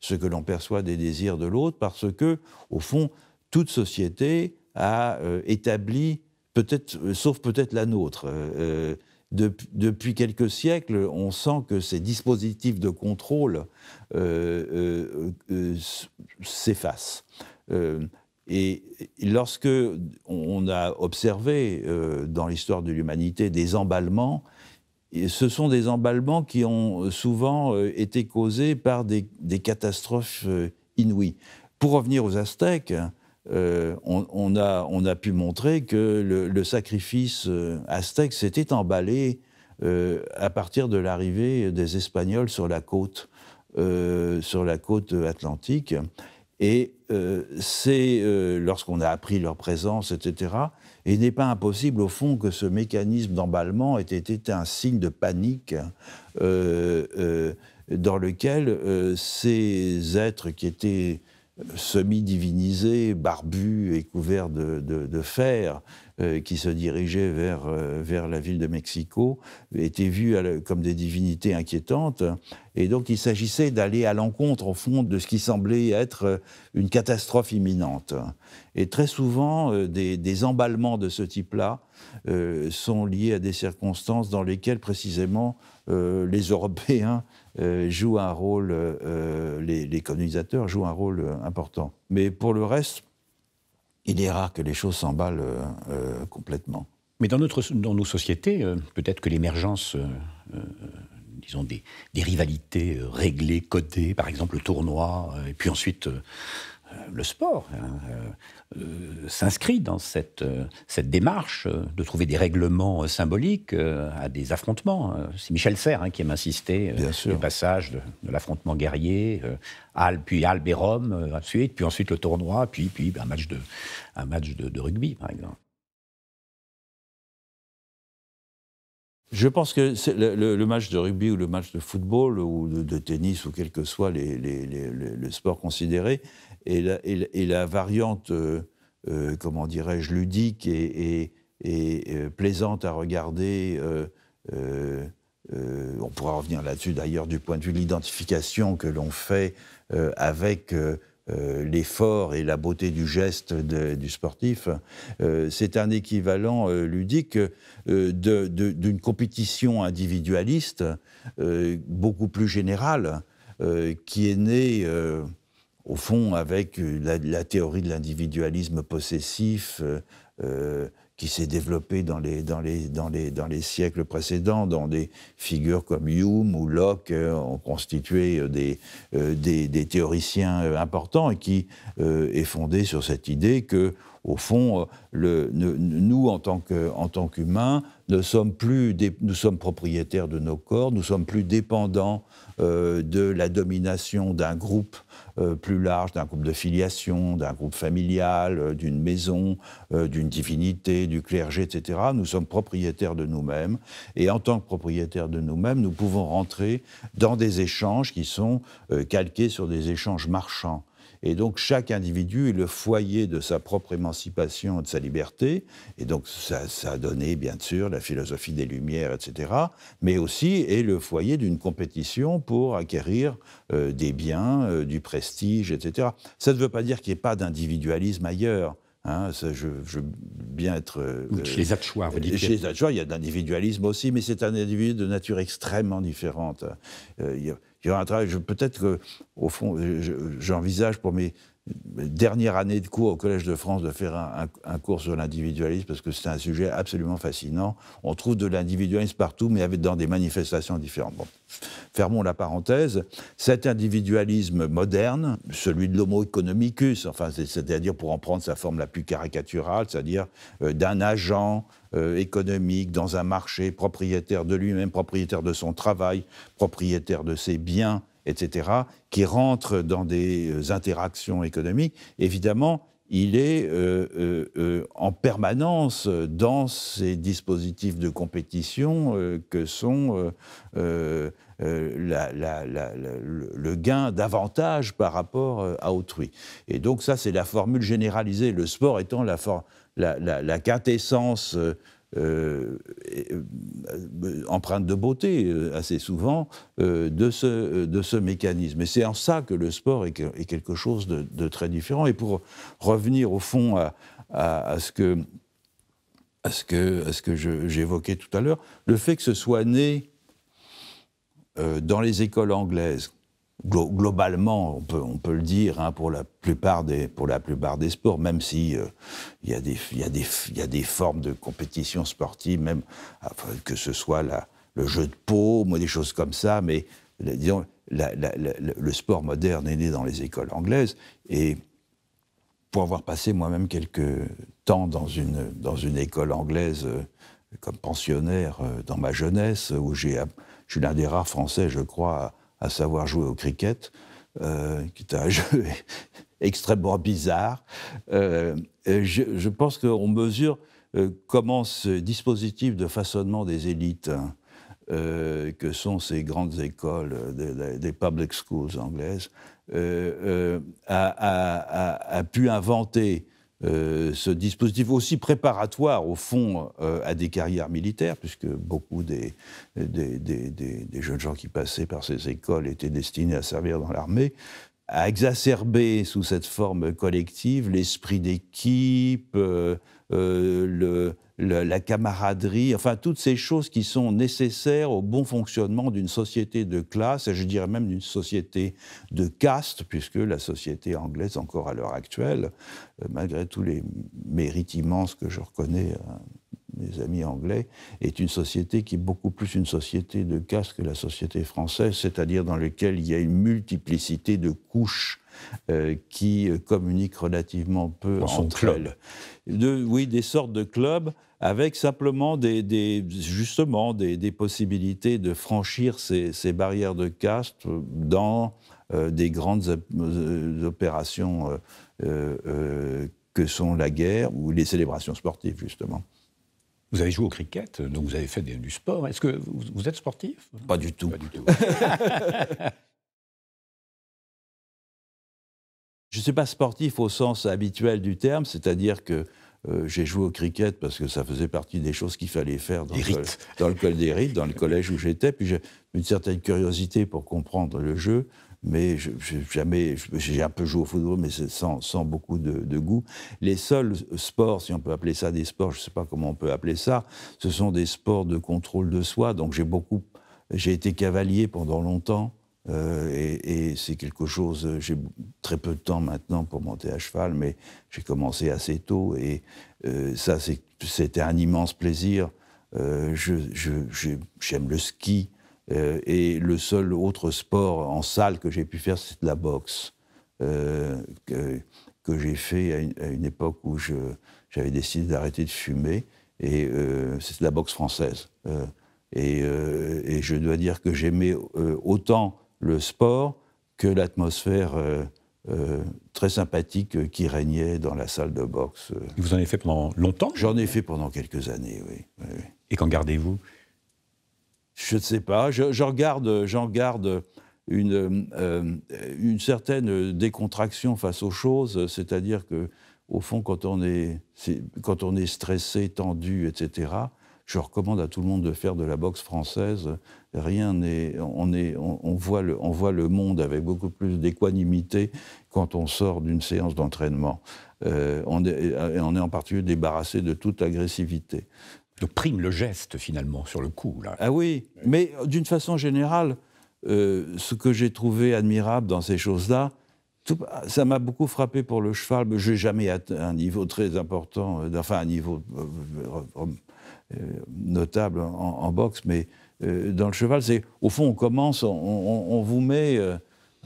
ce que l'on perçoit des désirs de l'autre, parce que, au fond, toute société a établi peut-être, sauf peut-être la nôtre, depuis quelques siècles, on sent que ces dispositifs de contrôle euh, euh, euh, s'effacent. et lorsque on a observé dans l'histoire de l'humanité des emballements, ce sont des emballements qui ont souvent été causés par des catastrophes inouïes. Pour revenir aux Aztèques, euh, on, a, on, a, pu montrer que le, sacrifice euh, aztèque s'était emballé euh, à partir de l'arrivée des Espagnols sur la côte, sur la côte atlantique. Et c'est lorsqu'on a appris leur présence, etc. il n'est pas impossible, au fond, que ce mécanisme d'emballement ait été un signe de panique dans lequel ces êtres qui étaient semi-divinisé, barbu et couvert de, fer, euh, qui se dirigeaient vers, euh, vers la ville de Mexico, étaient vus comme des divinités inquiétantes. Et donc il s'agissait d'aller à l'encontre, au fond, de ce qui semblait être euh, une catastrophe imminente. Et très souvent, des, emballements de ce type-là sont liés à des circonstances dans lesquelles, précisément, les Européens euh, jouent un rôle, euh, les, les, colonisateurs jouent un rôle euh, important. Mais pour le reste, il est rare que les choses s'emballent complètement. Mais dans, notre, dans nos sociétés, peut-être que l'émergence disons, des, rivalités réglées, codées, par exemple le tournoi, et puis ensuite le sport. Hein, euh, s'inscrit dans cette, euh, cette démarche euh, de trouver des règlements symboliques à des affrontements. C'est Michel Serres hein, qui aime insister le passage de, l'affrontement guerrier, puis Albe ensuite, puis ensuite le tournoi, puis, puis ben, un match de, un match de rugby, par exemple. Je pense que le, le, match de rugby ou le match de football ou de, tennis ou quel que soit les, les, le sport considéré est la, la variante, euh, euh, comment dirais-je, ludique et, euh, plaisante à regarder. on pourra revenir là-dessus d'ailleurs du point de vue de l'identification que l'on fait avec euh, l'effort et la beauté du geste du sportif. Euh, c'est un équivalent euh, ludique d'une compétition individualiste beaucoup plus générale qui est née au fond avec la, théorie de l'individualisme possessif qui s'est développé dans les, dans, les, dans, les, dans les siècles précédents, dans des figures comme Hume ou Locke euh, ont constitué euh, euh, des, des, théoriciens importants et qui est fondé sur cette idée que au fond, le, nous, en tant, que, en tant qu'humains, ne sommes plus des, nous sommes propriétaires de nos corps, nous sommes plus dépendants de la domination d'un groupe euh, plus large d'un groupe de filiation, d'un groupe familial, euh, d'une maison, euh, d'une divinité, du clergé, etc. Nous sommes propriétaires de nous-mêmes et en tant que propriétaires de nous-mêmes, nous pouvons rentrer dans des échanges qui sont calqués sur des échanges marchands. Et donc chaque individu est le foyer de sa propre émancipation, de sa liberté. Et donc ça, a donné, bien sûr, la philosophie des Lumières, etc. Mais aussi est le foyer d'une compétition pour acquérir euh, des biens, euh, du prestige, etc. Ça ne veut pas dire qu'il n'y ait pas d'individualisme ailleurs. Hein. je, bien être. Euh, chez les Atchoirs, vous dites. Chez les il y a de l'individualisme aussi, mais c'est un individu de nature extrêmement différente un travail. Peut-être que, au fond, j'envisage pour mes dernières années de cours au Collège de France de faire un, cours sur l'individualisme parce que c'est un sujet absolument fascinant. On trouve de l'individualisme partout, mais avec, dans des manifestations différentes. Fermons la parenthèse. Cet individualisme moderne, celui de l'homo economicus, enfin, c'est-à-dire pour en prendre sa forme la plus caricaturale, c'est-à-dire euh, d'un agent euh, économique, dans un marché, propriétaire de lui-même, propriétaire de son travail, propriétaire de ses biens, etc., qui rentre dans des euh, interactions économiques, évidemment, il est euh, en permanence dans ces dispositifs de compétition que sont le gain d'avantage par rapport à autrui. Et donc ça, c'est la formule généralisée, le sport étant la, formule la, la, euh, euh, euh, empreinte de beauté assez souvent de, ce, de ce mécanisme. Et c'est en ça que le sport est, quelque chose de, très différent. Et pour revenir au fond à, ce que, à ce que, ce que j'évoquais tout à l'heure, le fait que ce soit né dans les écoles anglaises, globalement, on peut, le dire, hein, pour, la plupart des, pour la plupart des sports, même s'il euh, y, a des, formes de compétition sportive, même ah, que ce soit le jeu de paume ou des choses comme ça, mais le sport moderne est né dans les écoles anglaises et pour avoir passé moi-même quelques temps dans une, dans une école anglaise euh, comme pensionnaire euh, dans ma jeunesse, où j'ai, je suis l'un des rares Français, je crois, à savoir jouer au cricket, euh, qui est un jeu extrêmement bizarre. Euh, je, pense qu'on mesure euh, comment ce dispositif de façonnement des élites, hein, que sont ces grandes écoles, des, public schools anglaises, a, pu inventer euh, ce dispositif aussi préparatoire, au fond, euh, à des carrières militaires, puisque beaucoup des, des, jeunes gens qui passaient par ces écoles étaient destinés à servir dans l'armée, a exacerbé sous cette forme collective l'esprit d'équipe, euh, le, la camaraderie, enfin toutes ces choses qui sont nécessaires au bon fonctionnement d'une société de classe, et je dirais même d'une société de caste, puisque la société anglaise, encore à l'heure actuelle, euh, malgré tous les mérites immenses que je reconnais à euh, mes amis anglais, est une société qui est beaucoup plus une société de caste que la société française, c'est-à-dire dans laquelle il y a une multiplicité de couches euh, qui communiquent relativement peu en entre club. elles. De, oui, des sortes de clubs avec simplement des, justement des, possibilités de franchir ces, barrières de caste dans euh, des grandes euh, opérations euh, que sont la guerre ou les célébrations sportives, justement. Vous avez joué au cricket, donc vous avez fait du sport. Est-ce que vous, êtes sportif Pas du tout. Pas du tout. Je ne suis pas sportif au sens habituel du terme, c'est-à-dire que euh, j'ai joué au cricket parce que ça faisait partie des choses qu'il fallait faire dans, le, dans le, col des dans le collège où j'étais. Puis j'ai une certaine curiosité pour comprendre le jeu, mais jamais, j'ai un peu joué au football, mais sans, sans, beaucoup de, de, goût. Les seuls sports, si on peut appeler ça des sports, je ne sais pas comment on peut appeler ça, ce sont des sports de contrôle de soi. Donc j'ai beaucoup, j'ai été cavalier pendant longtemps. Euh, et, c'est quelque chose, euh, j'ai très peu de temps maintenant pour monter à cheval, mais j'ai commencé assez tôt. Et euh, ça, c'était un immense plaisir. J'aime le ski. et le seul autre sport en salle que j'ai pu faire, c'est de la boxe. que, j'ai fait à une, époque où j'avais décidé d'arrêter de fumer. Et c'est la boxe française. Et, je dois dire que j'aimais autant le sport que l'atmosphère euh, euh, très sympathique euh, qui régnait dans la salle de boxe. Vous en avez fait pendant longtemps J'en ai fait pendant quelques années, oui. Et qu'en gardez-vous Je ne sais pas. J'en garde, garde une, une certaine décontraction face aux choses, c'est-à-dire que au fond, quand on est, quand on est stressé, tendu, etc., je recommande à tout le monde de faire de la boxe française. Rien n'est, on, est, on, voit le, on voit le monde avec beaucoup plus d'équanimité quand on sort d'une séance d'entraînement. Euh, on, est, on est en particulier débarrassé de toute agressivité. Donc prime le geste finalement sur le coup. Là. Ah oui, mais d'une façon générale, euh, ce que j'ai trouvé admirable dans ces choses-là, ça m'a beaucoup frappé pour le cheval. Je n'ai jamais atteint un niveau très important, euh, enfin un niveau euh, notable en, boxe, mais euh, dans le cheval, c'est au fond, on commence, on, vous met euh,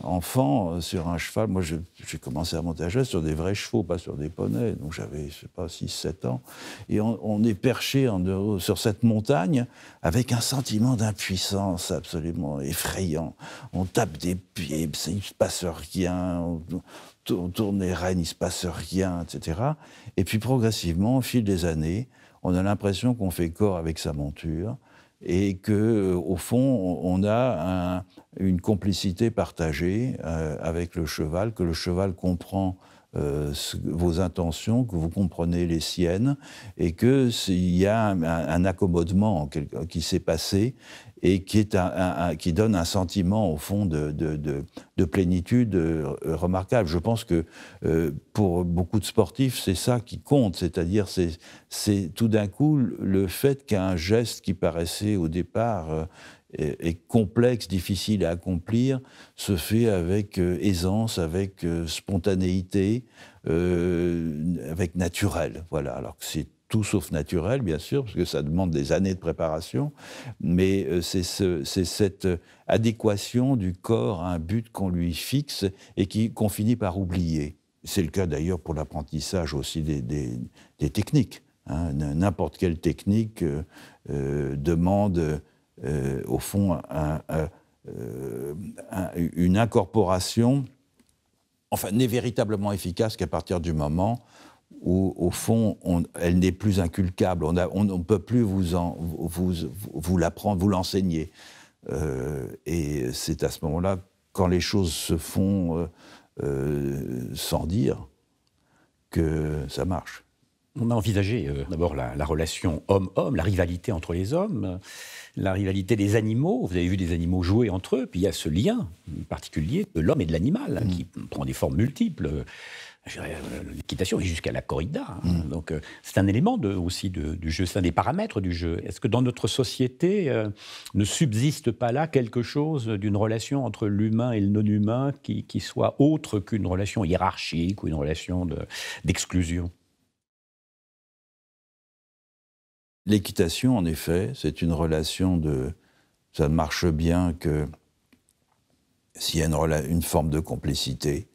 enfant sur un cheval. Moi, j'ai commencé à monter à cheval sur des vrais chevaux, pas sur des poneys. Donc j'avais, je sais pas, 6-7 ans. Et on, est perché sur cette montagne avec un sentiment d'impuissance absolument effrayant. On tape des pieds, il ne se passe rien. On, on tourne les rênes, il ne se passe rien, etc. Et puis progressivement, au fil des années, on a l'impression qu'on fait corps avec sa monture et que, euh, au fond, on a une complicité partagée euh, avec le cheval, que le cheval comprend euh, vos intentions, que vous comprenez les siennes, et qu'il y a un, accommodement qui s'est passé et qui, donne un sentiment, au fond, de, plénitude euh, remarquable. Je pense que euh, pour beaucoup de sportifs, c'est ça qui compte, c'est-à-dire c'est tout d'un coup le fait qu'un geste qui paraissait au départ est, complexe, difficile à accomplir, se fait avec euh, aisance, avec euh, spontanéité, euh, avec naturel. Voilà. Alors que c'est tout sauf naturel, bien sûr, parce que ça demande des années de préparation, mais c'est cette adéquation du corps à un but qu'on lui fixe et qu'on finit par oublier. C'est le cas d'ailleurs pour l'apprentissage aussi des, techniques. Hein. N'importe quelle technique demande euh, au fond, euh, une incorporation, enfin, n'est véritablement efficace qu'à partir du moment où, au fond, on, elle n'est plus inculcable. On ne on, peut plus vous, en, vous, l'apprendre, vous l'enseigner. Euh, et c'est à ce moment-là, quand les choses se font sans dire, que ça marche. On a envisagé d'abord la, la relation homme-homme, la rivalité entre les hommes la rivalité des animaux. Vous avez vu des animaux jouer entre eux, puis il y a ce lien particulier de l'homme et de l'animal, hein, mm. qui prend des formes multiples euh, euh, l'équitation et jusqu'à la corrida. Hein. Mm. Donc euh, c'est un élément aussi du jeu, c'est un des paramètres du jeu. Est-ce que dans notre société ne subsiste pas là quelque chose d'une relation entre l'humain et le non-humain qui, soit autre qu'une relation hiérarchique ou une relation d'exclusion L'équitation, en effet, c'est une relation de... Ça ne marche bien que s'il y a une, forme de complicité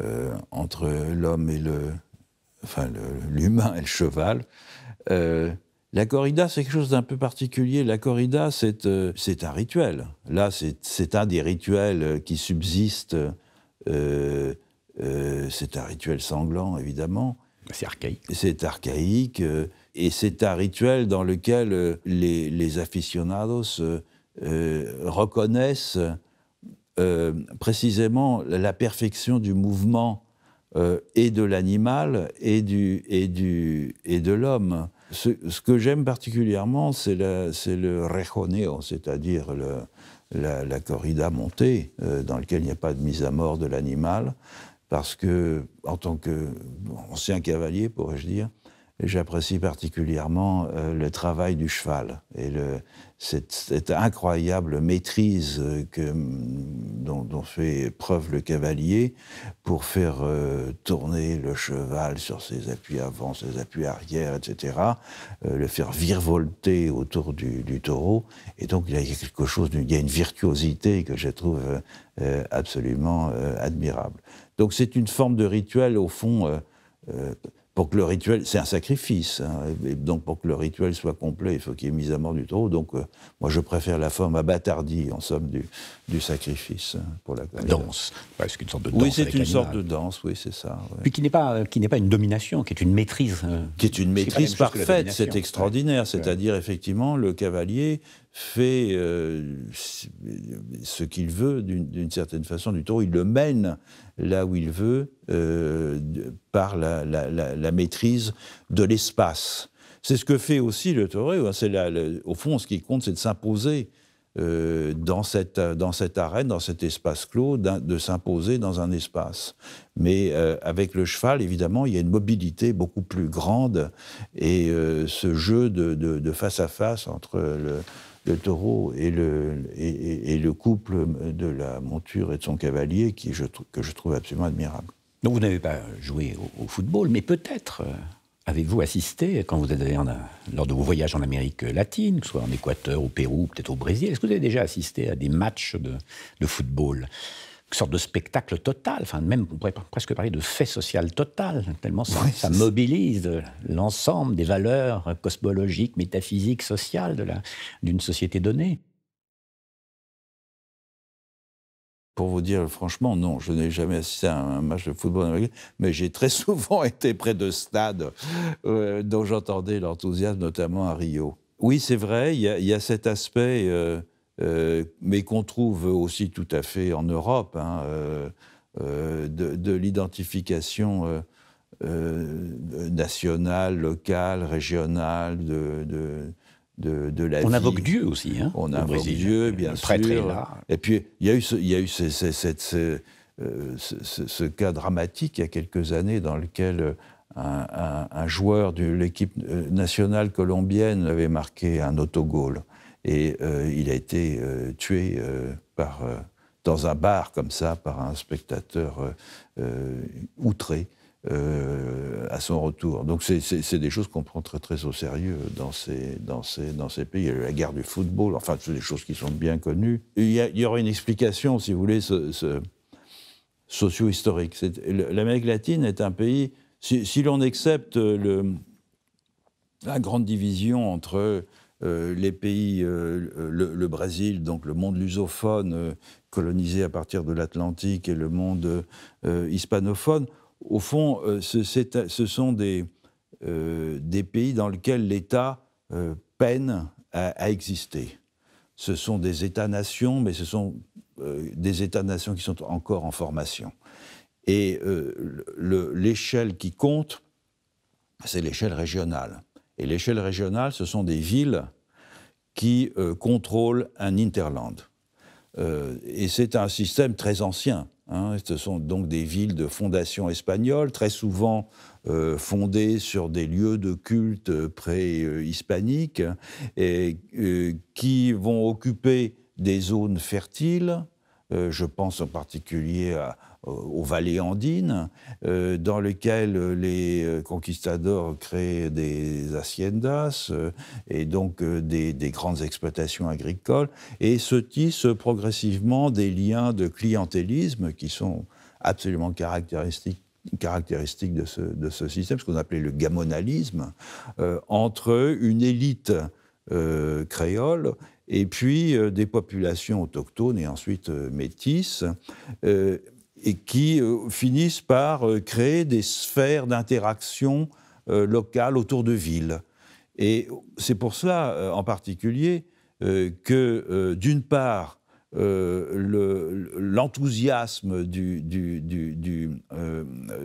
euh, entre l'homme et le... Enfin, l'humain et le cheval. Euh, la corrida, c'est quelque chose d'un peu particulier. La corrida, c'est euh, un rituel. Là, c'est un des rituels qui subsiste. c'est un rituel sanglant, évidemment. C'est archaïque. C'est archaïque. Et c'est un rituel dans lequel euh, les, aficionados euh, euh, reconnaissent précisément la perfection du mouvement et de l'animal et, du, et, du, et de l'homme. Ce, que j'aime particulièrement, c'est le rejoneo, c'est-à-dire la, la, corrida montée, dans laquelle il n'y a pas de mise à mort de l'animal, parce que, en tant qu'ancien cavalier, pourrais-je dire, j'apprécie particulièrement euh, le travail du cheval et le, cette, incroyable maîtrise euh, que, mm, dont, fait preuve le cavalier pour faire euh, tourner le cheval sur ses appuis avant, ses appuis arrière, etc., le faire virevolter autour du, du, taureau. Et donc il y a quelque chose, il y a une virtuosité que je trouve absolument admirable. Donc c'est une forme de rituel au fond. Pour que le rituel, c'est un sacrifice, hein. donc pour que le rituel soit complet, il faut qu'il y ait mise à mort du trou, Donc euh, moi je préfère la forme abattardie, en somme, du, du sacrifice hein, pour la Danse, parce qu'une sorte de danse. Oui, c'est une sorte de danse, oui, c'est ça. Puis qui n'est pas, qui n'est pas une domination, qui est une maîtrise. Euh, qui est une maîtrise parfaite, c'est extraordinaire. C'est-à-dire effectivement, le cavalier fait euh, ce qu'il veut d'une certaine façon du taureau. Il le mène là où il veut euh, par la, maîtrise de l'espace. C'est ce que fait aussi le taureau. Hein. C'est au fond, ce qui compte, c'est de s'imposer euh, dans, cette, dans cette arène, dans cet espace clos, de s'imposer dans un espace. Mais euh, avec le cheval, évidemment, il y a une mobilité beaucoup plus grande et euh, ce jeu de, face à face entre le, taureau et le, et, le, couple de la monture et de son cavalier qui, je, que je trouve absolument admirable. Donc vous n'avez pas joué au football, mais peut-être Avez-vous assisté, quand vous êtes en, lors de vos voyages en Amérique latine, que ce soit en Équateur, au Pérou, peut-être au Brésil, est-ce que vous avez déjà assisté à des matchs de, football une sorte de spectacle total, enfin même on pourrait presque parler de fait social total, tellement ça, ça mobilise l'ensemble des valeurs cosmologiques, métaphysiques, sociales d'une société donnée. Pour vous dire franchement, non, je n'ai jamais assisté à un match de football américain, mais j'ai très souvent été près de stades euh, dont j'entendais l'enthousiasme, notamment à Rio. Oui, c'est vrai, il y, a cet aspect, euh, euh, mais qu'on trouve aussi tout à fait en Europe, hein, de, l'identification nationale, locale, régionale, de on invoque Dieu aussi, hein, On invoque Dieu, bien sûr. Et puis, il y a eu ce, il cas dramatique il y a quelques années dans lequel un, joueur de l'équipe euh, nationale colombienne avait marqué un autogol. Et euh, il a été euh, tué dans un bar comme ça par un spectateur outré. Euh, à son retour. Donc c'est des choses qu'on prend très très au sérieux dans ces, pays. Il y a eu la guerre du football, enfin, sont des choses qui sont bien connues. Il y, a, aura une explication, si vous voulez, ce, socio-historique. L'Amérique latine est un pays, si, l'on accepte la grande division entre euh, les pays, euh, le, Brésil, donc le monde lusophone colonisé à partir de l'Atlantique et le monde hispanophone, au fond, euh, ce, sont euh, des, pays dans lesquels l'État euh, peine à, exister. Ce sont des États-nations, mais ce sont des États-nations qui sont encore en formation. Et l'échelle qui compte, c'est l'échelle régionale. Et l'échelle régionale, ce sont des villes qui contrôlent un Interland. et c'est un système très ancien Hein, ce sont donc des villes de fondation espagnole, très souvent euh, fondées sur des lieux de culte euh, pré-hispaniques, et euh, qui vont occuper des zones fertiles. je pense en particulier à, euh, aux vallées andines, euh, dans lesquelles euh, les conquistadors créent des haciendas et donc des, grandes exploitations agricoles, et se tissent progressivement des liens de clientélisme qui sont absolument caractéristiques, de, ce, de ce, système, ce qu'on appelait le gamonalisme, entre une élite créole et puis des populations autochtones et ensuite métisses et qui euh, finissent par euh, créer des sphères d'interaction euh, locale autour de villes. Et c'est pour cela, en particulier, que d'une part, l'enthousiasme du,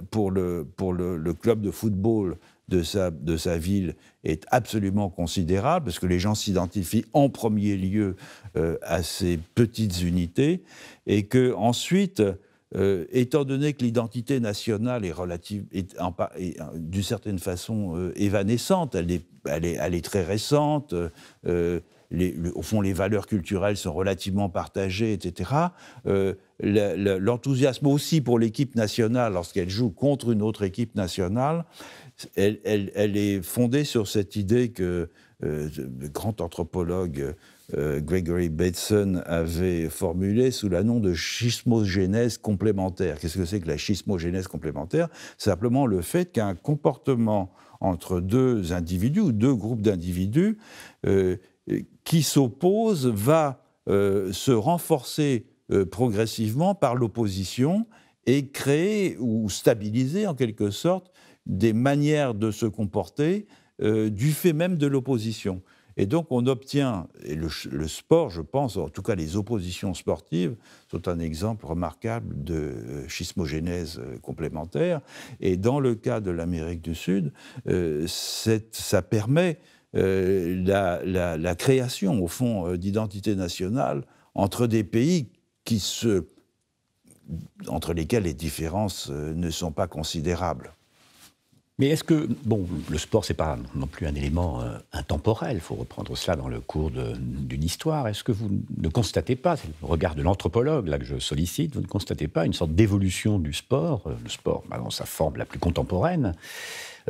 pour, le, pour le, club de football de sa, de sa ville est absolument considérable, parce que les gens s'identifient en premier lieu à ces petites unités, et que ensuite euh, étant donné que l'identité nationale est relative, euh, d'une certaine façon euh, évanescente, elle est, elle est, très récente, au fond les valeurs culturelles sont relativement partagées, etc. L'enthousiasme aussi pour l'équipe nationale lorsqu'elle joue contre une autre équipe nationale, elle, elle est fondée sur cette idée que le grand anthropologue euh, Gregory Bateson avait formulé sous le nom de schismogénèse complémentaire. Qu'est-ce que c'est que la schismogénèse complémentaire Simplement le fait qu'un comportement entre deux individus ou deux groupes d'individus euh, qui s'opposent va euh, se renforcer progressivement par l'opposition et créer ou stabiliser en quelque sorte des manières de se comporter du fait même de l'opposition. Et donc on obtient, et le, sport, je pense, en tout cas les oppositions sportives, sont un exemple remarquable de euh, schismogénèse euh, complémentaire. Et dans le cas de l'Amérique du Sud, euh, ça permet la, la, création, au fond, d'identité nationale entre des pays qui se entre lesquels les différences ne sont pas considérables. Mais est-ce que, bon, le sport, c'est pas non plus un élément euh, intemporel, il faut reprendre cela dans le cours d'une histoire. Est-ce que vous ne constatez pas, c'est le regard de l'anthropologue, là, que je sollicite, vous ne constatez pas une sorte d'évolution du sport, euh, le sport bah, dans sa forme la plus contemporaine,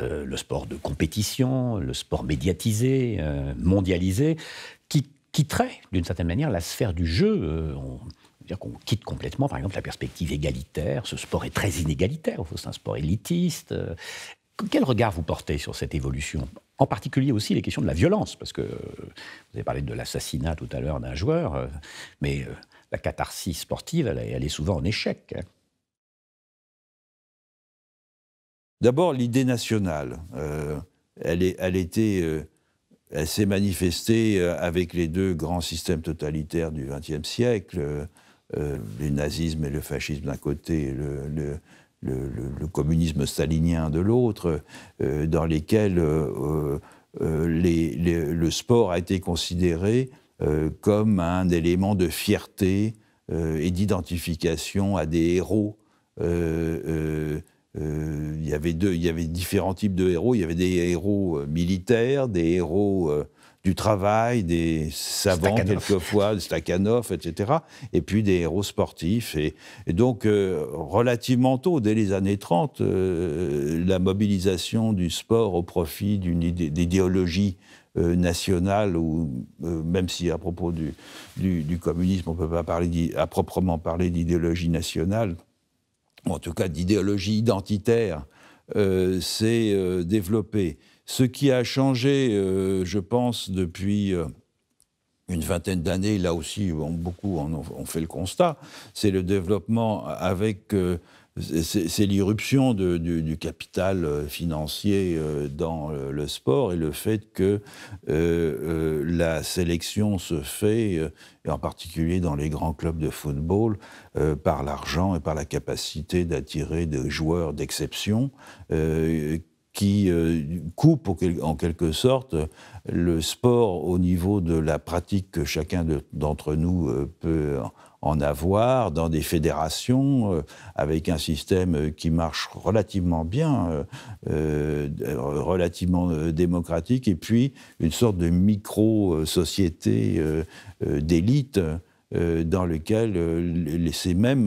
euh, le sport de compétition, le sport médiatisé, mondialisé, qui quitterait, d'une certaine manière, la sphère du jeu on, qu'on quitte complètement, par exemple, la perspective égalitaire. Ce sport est très inégalitaire. C'est un sport élitiste. Quel regard vous portez sur cette évolution En particulier aussi les questions de la violence, parce que euh, vous avez parlé de l'assassinat tout à l'heure d'un joueur, euh, mais euh, la catharsis sportive, elle, est souvent en échec. Hein. D'abord, l'idée nationale. elle, elle s'est manifestée avec les deux grands systèmes totalitaires du XXe siècle, le nazisme et le fascisme d'un côté, le, le, le, communisme stalinien de l'autre, euh, dans lesquels euh, euh, le sport a été considéré comme un élément de fierté et d'identification à des héros. il y avait deux, il y avait différents types de héros. Il y avait des héros militaires, des héros du travail, des savants quelquefois, Stakhanov, etc., et puis des héros sportifs. Et, donc, euh, relativement tôt, dès les années 30, euh, la mobilisation du sport au profit d'une idéologie euh, nationale, ou même si à propos du, communisme, on ne peut pas parler à proprement parler d'idéologie nationale, en tout cas d'idéologie identitaire, s'est développée ce qui a changé, euh, je pense, depuis euh, une vingtaine d'années, là aussi, beaucoup en ont fait le constat, c'est le développement avec. Euh, c'est l'irruption du, capital financier dans le sport et le fait que la sélection se fait, en particulier dans les grands clubs de football, par l'argent et par la capacité d'attirer des joueurs d'exception qui euh, coupe en quelque sorte le sport au niveau de la pratique que chacun d'entre nous euh, peut en avoir dans des fédérations euh, avec un système qui marche relativement bien, relativement démocratique, et puis une sorte de micro-société d'élite dans lequel ces mêmes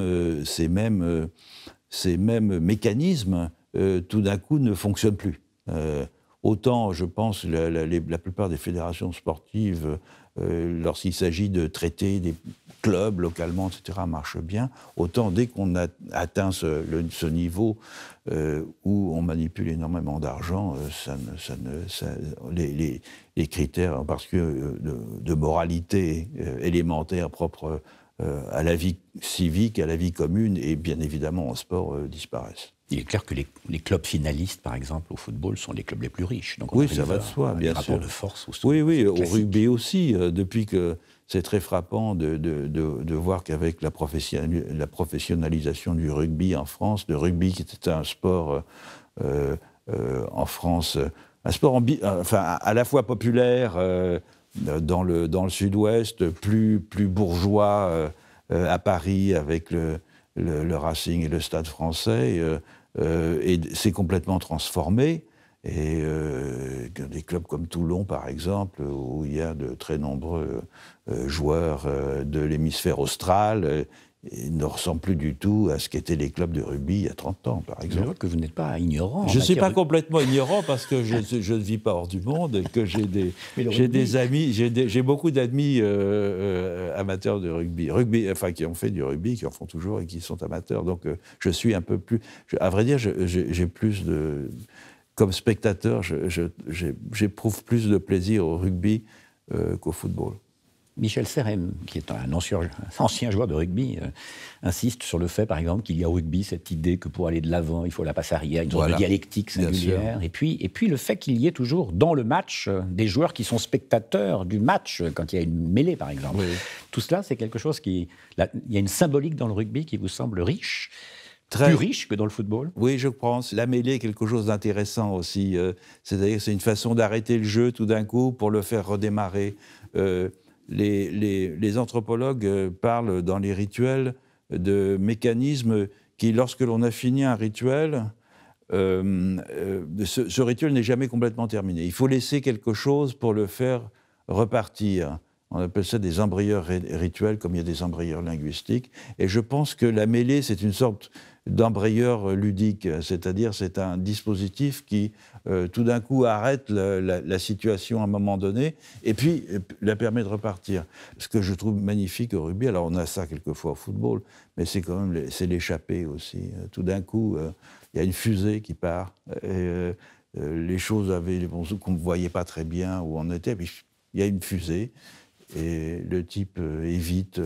mécanismes euh, tout d'un coup ne fonctionne plus. Euh, autant, je pense, la, plupart des fédérations sportives, euh, lorsqu'il s'agit de traiter des clubs localement, etc., marchent bien, autant dès qu'on atteint ce, niveau où on manipule énormément d'argent, les, critères, parce que de, de moralité élémentaire propre à la vie civique, à la vie commune, et bien évidemment en sport, disparaissent. Il est clair que les, clubs finalistes, par exemple, au football, sont les clubs les plus riches. Donc oui, ça va de soi, bien sûr. de force. oui, oui, au rugby aussi. Euh, depuis que c'est très frappant de, de, de, voir qu'avec la, professionnalisation du rugby en France, le rugby qui était un sport euh, euh, en France, un sport enfin, à la fois populaire dans le, dans le sud-ouest, plus, plus bourgeois à Paris avec le, le, le, Racing et le Stade français. Euh, et c'est complètement transformé. Et euh, des clubs comme Toulon, par exemple, où il y a de très nombreux euh, joueurs de l'hémisphère austral il ne ressemble plus du tout à ce qu'étaient les clubs de rugby il y a 30 ans, par exemple. Je vois que vous n'êtes pas ignorant. Je ne suis pas complètement ignorant parce que je, ne vis pas hors du monde et que j'ai des, j'ai des amis, j'ai beaucoup d'amis euh, euh, amateurs de rugby, rugby, enfin qui ont fait du rugby, qui en font toujours et qui sont amateurs. Donc euh, je suis un peu plus. à vrai dire, j'ai plus de. Comme spectateur, j'éprouve plus de plaisir au rugby qu'au football. Michel Serem, qui est un ancien, joueur de rugby, euh, insiste sur le fait, par exemple, qu'il y a au rugby cette idée que pour aller de l'avant, il faut la passe arrière, une sorte dialectique singulière. Et puis, et puis le fait qu'il y ait toujours dans le match euh, des joueurs qui sont spectateurs du match euh, quand il y a une mêlée, par exemple. Tout cela, c'est quelque chose qui. il y a une symbolique dans le rugby qui vous semble riche. Très... Plus riche que dans le football Oui, je pense. La mêlée est quelque chose d'intéressant aussi. C'est-à-dire c'est une façon d'arrêter le jeu tout d'un coup pour le faire redémarrer les, anthropologues euh, parlent dans les rituels de mécanismes qui, lorsque l'on a fini un rituel, euh, euh, ce, ce, rituel n'est jamais complètement terminé. Il faut laisser quelque chose pour le faire repartir. On appelle ça des embrayeurs rituels, comme il y a des embrayeurs linguistiques. Et je pense que la mêlée, c'est une sorte d'embrayeur ludique, c'est-à-dire c'est un dispositif qui euh, tout d'un coup arrête la, situation à un moment donné et puis euh, la permet de repartir. Ce que je trouve magnifique au rugby, alors on a ça quelquefois au football, mais c'est quand même c'est l'échappée aussi. Tout d'un coup, euh, il y a une fusée qui part. les choses avaient qu'on ne voyait pas très bien où on était, puis il y a une fusée et le type évite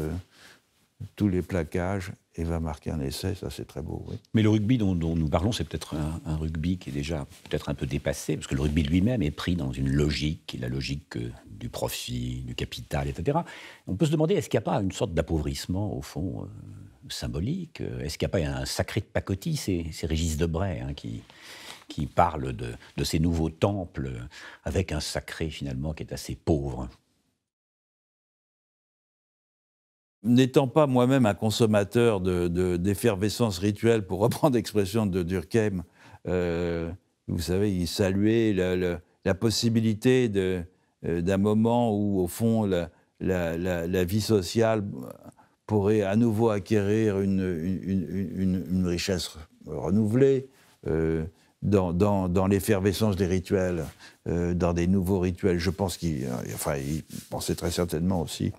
tous les plaquages et va marquer un essai, ça c'est très beau. Mais le rugby dont, nous parlons, c'est peut-être un, rugby qui est déjà peut-être un peu dépassé, parce que le rugby lui-même est pris dans une logique, la logique euh, du profit, du capital, etc. On peut se demander, est-ce qu'il n'y a pas une sorte d'appauvrissement, au fond, euh, symbolique Est-ce qu'il n'y a pas un sacré de pacotis C'est Régis Debray hein, qui, qui parle de, ces nouveaux temples, avec un sacré finalement qui est assez pauvre n'étant pas moi-même un consommateur d'effervescence rituelle, pour reprendre l'expression de Durkheim, euh, vous savez, il saluait la, possibilité euh, d'un moment où, au fond, la, vie sociale pourrait à nouveau acquérir une, richesse renouvelée. Euh, dans, l'effervescence des rituels, dans des nouveaux rituels. Je pense qu'il enfin, il pensait très certainement aussi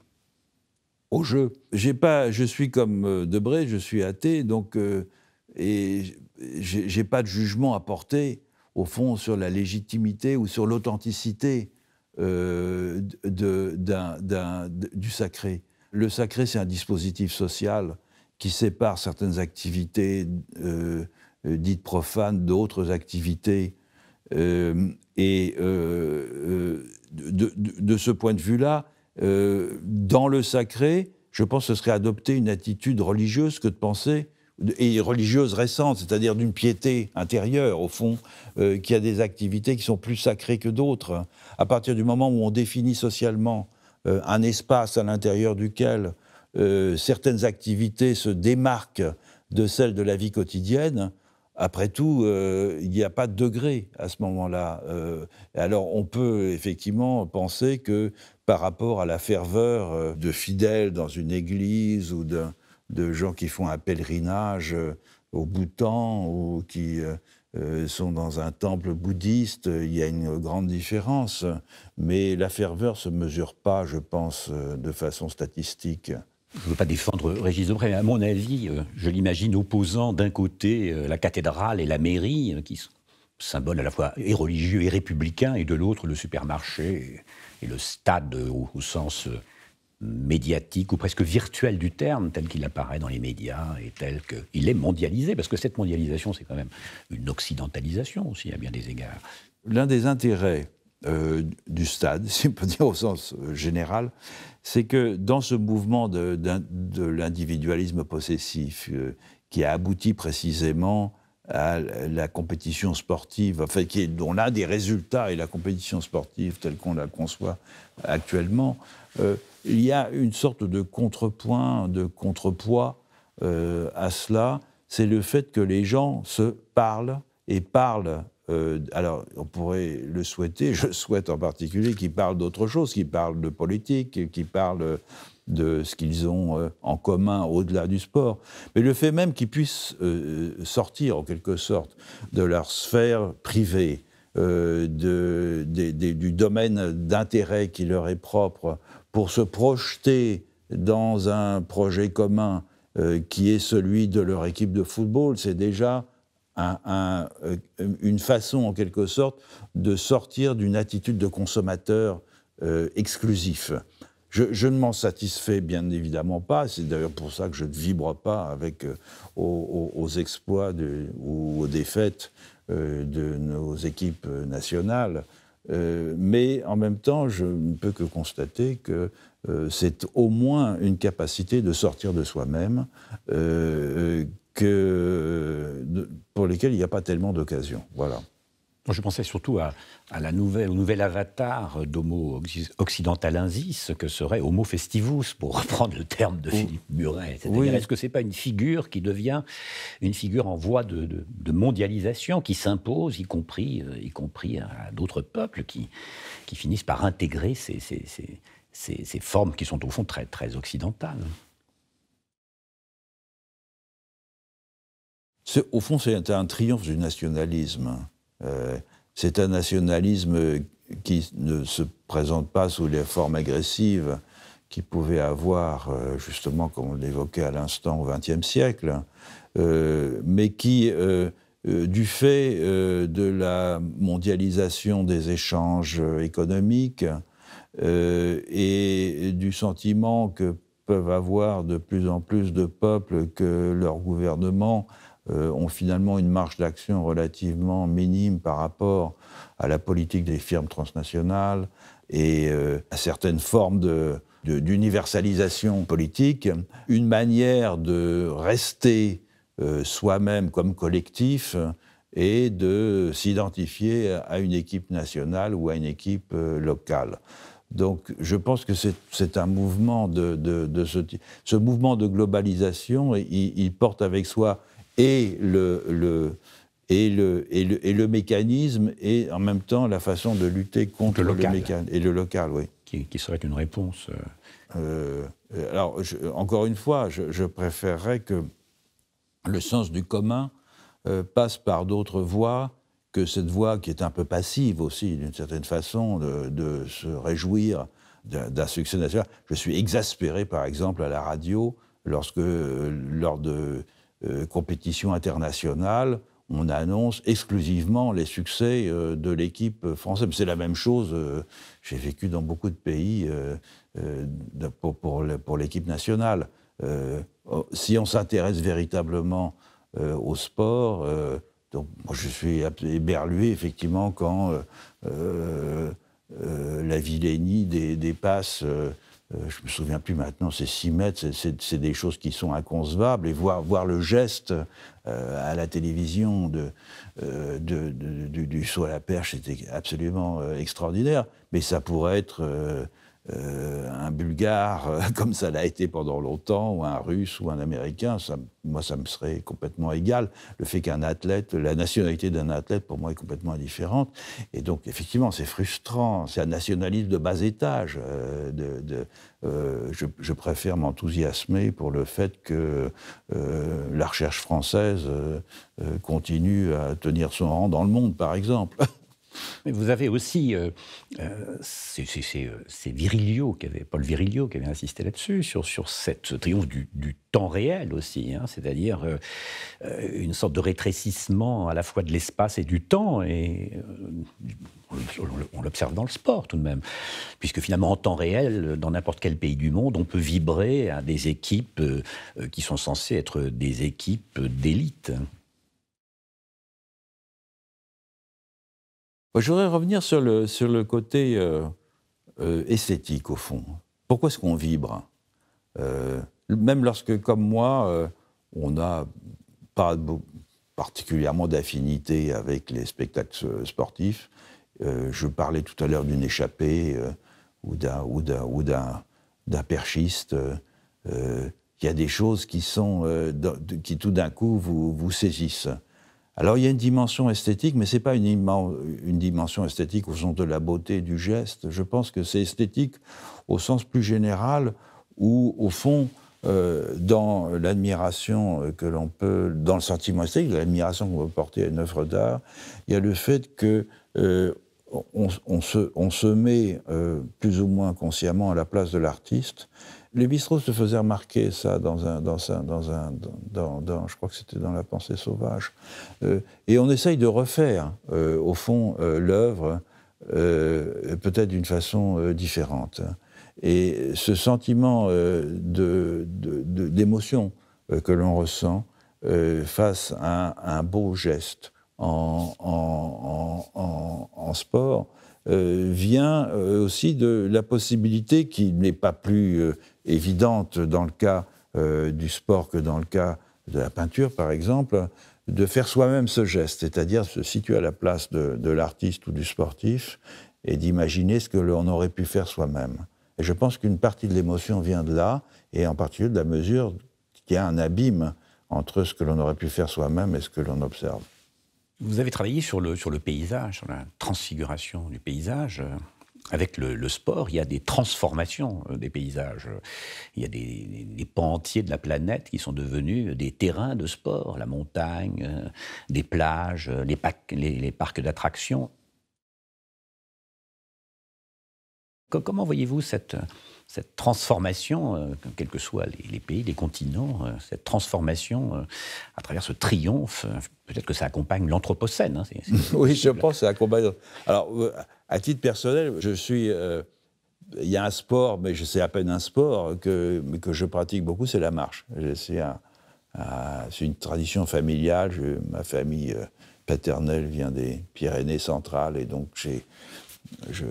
au jeu. J'ai pas, je suis comme euh, Debré, je suis athée, donc euh, et j'ai pas de jugement à porter au fond sur la légitimité ou sur l'authenticité euh, du sacré. Le sacré, c'est un dispositif social qui sépare certaines activités dites profanes d'autres activités. et de, ce point de vue-là, euh, dans le sacré, je pense que ce serait adopter une attitude religieuse que de penser et religieuse récente, c'est-à-dire d'une piété intérieure, au fond, euh, qui a des activités qui sont plus sacrées que d'autres. À partir du moment où on définit socialement euh, un espace à l'intérieur duquel certaines activités se démarquent de celles de la vie quotidienne, après tout, euh, il n'y a pas de degré à ce moment-là. Euh, alors on peut effectivement penser que par rapport à la ferveur euh, de fidèles dans une église ou de, gens qui font un pèlerinage au Bhoutan ou qui sont dans un temple bouddhiste, il y a une grande différence. Mais la ferveur ne se mesure pas, je pense, de façon statistique je ne veux pas défendre Régis Debray, mais à mon avis, euh, je l'imagine opposant d'un côté euh, la cathédrale et la mairie, euh, qui sont symboles à la fois et religieux et républicains, et de l'autre le supermarché et le stade au, sens médiatique ou presque virtuel du terme, tel qu'il apparaît dans les médias et tel qu'il est mondialisé, parce que cette mondialisation, c'est quand même une occidentalisation aussi à bien des égards. L'un des intérêts du stade, si on peut dire au sens général, c'est que dans ce mouvement de, l'individualisme possessif, euh, qui a abouti précisément à la compétition sportive, enfin, qui est, dont l'un des résultats et la compétition sportive telle qu'on la conçoit actuellement, euh, il y a une sorte de contrepoint, de contrepoids euh, à cela, c'est le fait que les gens se parlent et parlent euh, alors, on pourrait le souhaiter, je souhaite en particulier qu'ils parlent d'autre chose, qu'ils parlent de politique, qu'ils parlent de ce qu'ils ont euh, en commun au-delà du sport. Mais le fait même qu'ils puissent euh, sortir, en quelque sorte, de leur sphère privée, de, du domaine d'intérêt qui leur est propre, pour se projeter dans un projet commun qui est celui de leur équipe de football, c'est déjà euh, une façon, en quelque sorte, de sortir d'une attitude de consommateur euh, exclusif. Je, ne m'en satisfais bien évidemment pas. C'est d'ailleurs pour ça que je ne vibre pas avec euh, aux, exploits de, ou aux défaites de nos équipes nationales. mais en même temps, je ne peux que constater que c'est au moins une capacité de sortir de soi-même que, pour lesquels il n'y a pas tellement d'occasion. Voilà. Je pensais surtout à, la nouvelle, au nouvel avatar d'Homo occidentalensis que serait Homo festivus, pour reprendre le terme de Philippe Muret. Est-ce que ce n'est pas une figure qui devient une figure en voie de, mondialisation, qui s'impose, y compris, euh, y compris à d'autres peuples qui, qui finissent par intégrer ces, ces, ces, ces formes qui sont au fond très, très occidentales au fond, c'est un triomphe du nationalisme. Euh, c'est un nationalisme qui ne se présente pas sous les formes agressives qui pouvait avoir, euh, justement, comme on l'évoquait à l'instant, au XXe siècle, euh, mais qui, du fait de la mondialisation des échanges économiques et du sentiment que peuvent avoir de plus en plus de peuples que leur gouvernement euh, ont finalement une marge d'action relativement minime par rapport à la politique des firmes transnationales et euh, à certaines formes d'universalisation politique, une manière de rester euh, soi-même comme collectif et de s'identifier à une équipe nationale ou à une équipe locale. Donc je pense que c'est un mouvement de, ce Ce mouvement de globalisation, il porte avec soi et le, le, et le, et le, et le, mécanisme et en même temps la façon de lutter contre le, local. le mécanisme. Et le local, oui. Qui, qui serait une réponse euh. Euh, euh, Alors, encore une fois, je, préférerais que le sens du commun passe par d'autres voies que cette voie qui est un peu passive aussi, d'une certaine façon, de, de se réjouir d'un succès national. Je suis exaspéré, par exemple, à la radio, lorsque, lors de euh, compétition internationale, on annonce exclusivement les succès euh, de l'équipe française. C'est la même chose, euh, j'ai vécu dans beaucoup de pays pour, pour l'équipe nationale. Oh, si on s'intéresse véritablement au sport, donc, moi, je suis éberlué effectivement quand la vilainie dépasse euh, je me souviens plus maintenant, c'est 6 mètres, c'est des choses qui sont inconcevables. Et voir, voir le geste euh, à la télévision euh, de, de, de, du, du, saut à la perche, c'était absolument extraordinaire. Mais ça pourrait être euh, un Bulgare, euh, comme ça l'a été pendant longtemps, ou un Russe ou un Américain, ça, moi, ça me serait complètement égal. Le fait qu'un athlète, la nationalité d'un athlète, pour moi, est complètement indifférente. Et donc, effectivement, c'est frustrant. C'est un nationalisme de bas étage. Euh, je, préfère m'enthousiasmer pour le fait que la recherche française continue à tenir son rang dans le monde, par exemple. Mais vous avez aussi, euh, euh, euh, c'est Virilio, qui avait, Paul Virilio, qui avait insisté là-dessus, sur, cette, ce triomphe du, temps réel aussi, hein, c'est-à-dire une sorte de rétrécissement à la fois de l'espace et du temps, et on l'observe dans le sport tout de même, puisque finalement en temps réel, dans n'importe quel pays du monde, on peut vibrer à des équipes qui sont censées être des équipes d'élite. je voudrais revenir sur le, sur le côté euh, euh, esthétique, au fond. Pourquoi est-ce qu'on vibre euh, Même lorsque, comme moi, on n'a pas particulièrement d'affinité avec les spectacles sportifs, je parlais tout à l'heure d'une échappée ou d'un ou d'un perchiste. Il y a des choses qui sont qui tout d'un coup vous, vous saisissent. Alors il y a une dimension esthétique, mais ce n'est pas une, dimension esthétique au sens de la beauté, du geste. Je pense que c'est esthétique au sens plus général, où au fond, euh, dans l'admiration euh, que l'on peut, dans le sentiment esthétique, l'admiration qu'on peut porter à une œuvre d'art, il y a le fait que euh, on, se, met plus ou moins consciemment à la place de l'artiste les bistros se faisaient remarquer ça dans un, dans un, dans un, dans, je crois que c'était dans la pensée sauvage. Euh, et on essaye de refaire, euh, au fond, euh, l'œuvre, peut-être d'une façon différente. Et ce sentiment d'émotion de, que l'on ressent face à un, beau geste en, sport, vient aussi de la possibilité qui n'est pas plus évidente dans le cas euh, du sport que dans le cas de la peinture, par exemple, de faire soi-même ce geste, c'est-à-dire se situer à la place de, l'artiste ou du sportif et d'imaginer ce que l'on aurait pu faire soi-même. Et je pense qu'une partie de l'émotion vient de là, et en particulier de la mesure qu'il y a un abîme entre ce que l'on aurait pu faire soi-même et ce que l'on observe. Vous avez travaillé sur le, sur le paysage, sur la transfiguration du paysage avec le, sport, il y a des transformations euh, des paysages. Il y a des, pans entiers de la planète qui sont devenus des terrains de sport, la montagne, euh, des plages, euh, les, les parcs d'attractions. Comment voyez-vous cette, cette transformation, euh, quels que soient les, pays, les continents, euh, cette transformation euh, à travers ce triomphe, peut-être que ça accompagne l'Anthropocène. Hein, oui, je pense que ça accompagne. Alors, à titre personnel, je suis. il y a un sport, mais je sais à peine un sport que, que je pratique beaucoup, c'est la marche. C'est, une tradition familiale. ma famille paternelle vient des Pyrénées centrales et donc j'ai je,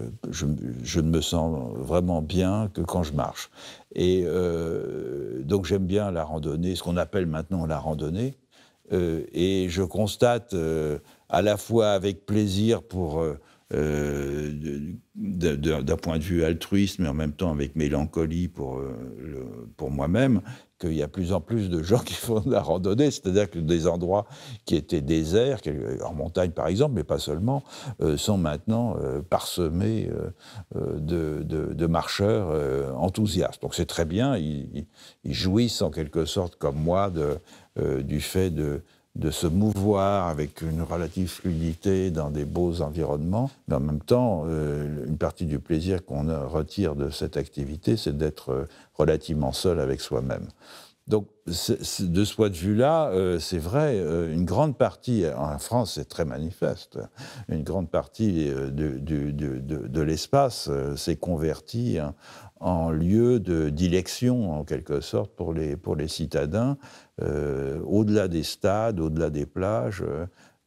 ne me sens vraiment bien que quand je marche. Et euh, donc j'aime bien la randonnée, ce qu'on appelle maintenant la randonnée. Euh, et je constate euh, à la fois avec plaisir pour euh, d'un point de vue altruiste, mais en même temps avec mélancolie pour, euh, pour moi-même, qu'il y a plus en plus de gens qui font de la randonnée, c'est-à-dire que des endroits qui étaient déserts, euh, en montagne par exemple, mais pas seulement, sont maintenant parsemés de, marcheurs enthousiastes. Donc c'est très bien, ils, ils, jouissent en quelque sorte, comme moi, de, du fait de, de se mouvoir avec une relative fluidité dans des beaux environnements. Mais en même temps, euh, une partie du plaisir qu'on retire de cette activité, c'est d'être euh, relativement seul avec soi-même. Donc, de ce point de vue-là, euh, c'est vrai, une grande partie, en France c'est très manifeste, une grande partie de, l'espace s'est convertie hein, en lieu d'élection, en quelque sorte, pour les, pour les citadins, euh, au-delà des stades, au-delà des plages,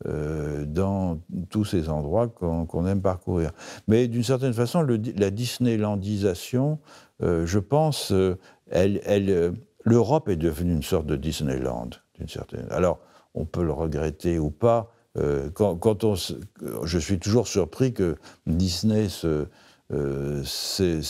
euh, dans tous ces endroits qu'on aime parcourir. Mais d'une certaine façon, le, la Disneylandisation, euh, je pense, elle, elle, l'Europe est devenue une sorte de Disneyland, d'une certaine. Alors, on peut le regretter ou pas. Quand, on, je suis toujours surpris que Disney se, c'est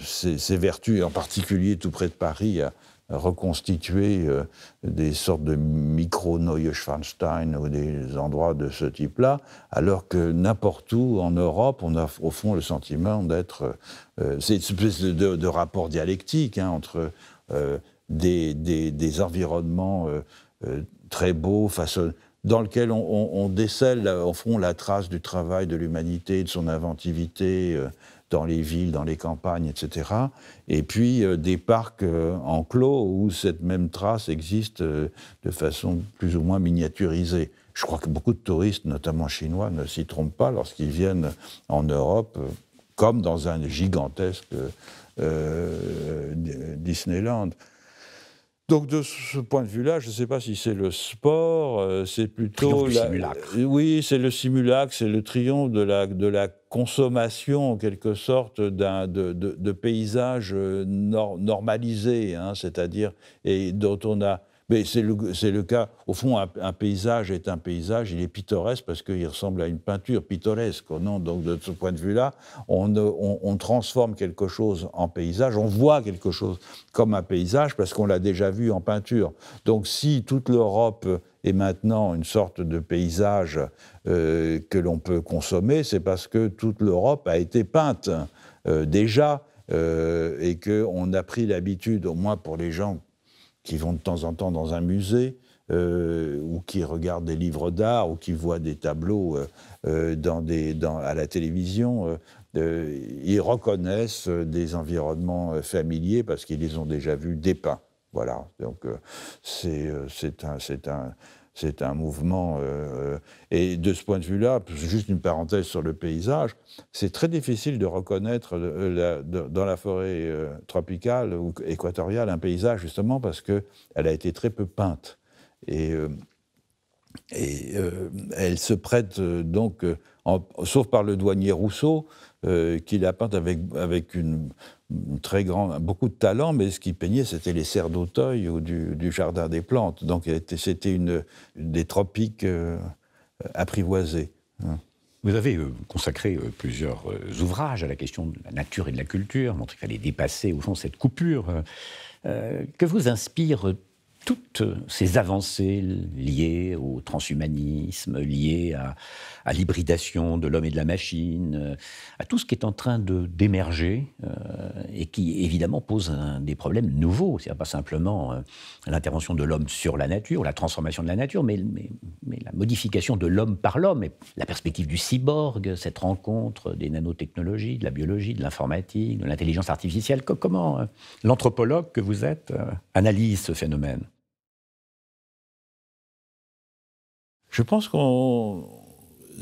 ses, euh, ses, vertus, en particulier tout près de Paris, à, reconstituer euh, des sortes de micro schwanstein ou des endroits de ce type-là, alors que n'importe où en Europe, on a au fond le sentiment d'être. Euh, c'est une espèce de, rapport dialectique hein, entre des, des, environnements très beaux, dans lequel on, on décèle, au fond, la trace du travail de l'humanité, de son inventivité, dans les villes, dans les campagnes, etc. Et puis euh, des parcs euh, enclos où cette même trace existe euh, de façon plus ou moins miniaturisée. Je crois que beaucoup de touristes, notamment chinois, ne s'y trompent pas lorsqu'ils viennent en Europe, comme dans un gigantesque Disneyland. Donc de ce point de vue-là, je ne sais pas si c'est le sport, euh, c'est plutôt simulacre. Euh, oui, c'est le simulacre, c'est le triomphe de la, de la consommation en quelque sorte d'un de, de, de, paysages euh, hein, c'est-à-dire et dont on a mais c'est le, cas. Au fond, un, paysage est un paysage, il est pittoresque parce qu'il ressemble à une peinture pittoresque. Non Donc, de ce point de vue-là, on, on, transforme quelque chose en paysage, on voit quelque chose comme un paysage parce qu'on l'a déjà vu en peinture. Donc, si toute l'Europe est maintenant une sorte de paysage euh, que l'on peut consommer, c'est parce que toute l'Europe a été peinte euh, déjà. Euh, et qu'on a pris l'habitude, au moins pour les gens qui vont de temps en temps dans un musée, euh, ou qui regardent des livres d'art, ou qui voient des tableaux euh, euh, dans des, à la télévision, ils reconnaissent des environnements familiers parce qu'ils les ont déjà vus dépeints. Voilà, donc c'est un, un, c'est un mouvement. Euh, euh, et de ce point de vue-là, juste une parenthèse sur le paysage, c'est très difficile de reconnaître euh, dans la forêt tropicale ou équatoriale un paysage, justement, parce qu'elle a été très peu peinte. Et, elle se prête donc, sauf par le douanier Rousseau, euh, qu'il a peint avec, avec une, très grand beaucoup de talent, mais ce qu'il peignait, c'était les serres d'Auteuil ou du, Jardin des Plantes. Donc c'était une, des tropiques euh, apprivoisées. Hein. Vous avez euh, consacré plusieurs ouvrages à la question de la nature et de la culture, montré qu'il fallait dépasser, au fond, cette coupure. que vous inspire toutes ces avancées liées au transhumanisme, liées à, l'hybridation de l'homme et de la machine, euh, à tout ce qui est en train d'émerger euh, et qui évidemment pose des problèmes nouveaux. C'est pas simplement euh, l'intervention de l'homme sur la nature, la transformation de la nature, mais, mais, la modification de l'homme par l'homme, et la perspective du cyborg, cette rencontre des nanotechnologies, de la biologie, de l'informatique, de l'intelligence artificielle. Comment l'anthropologue que vous êtes analyse ce phénomène Je pense qu'on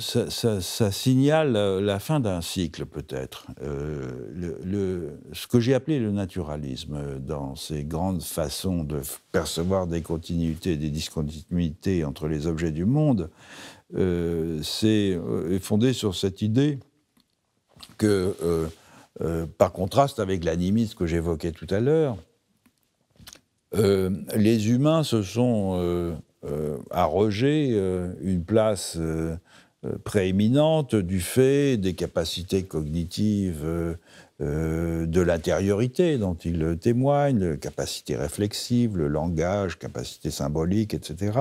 ça, ça, signale euh, la fin d'un cycle, peut-être. Euh, ce que j'ai appelé le naturalisme, euh, dans ses grandes façons de percevoir des continuités des discontinuités entre les objets du monde, euh, c'est fondé sur cette idée que, par contraste avec l'animisme que j'évoquais tout à l'heure, les humains se sont euh, à Roger euh, une place euh, prééminente du fait des capacités cognitives euh, de l'intériorité dont il témoigne, capacité réflexive, le langage, capacité symbolique, etc.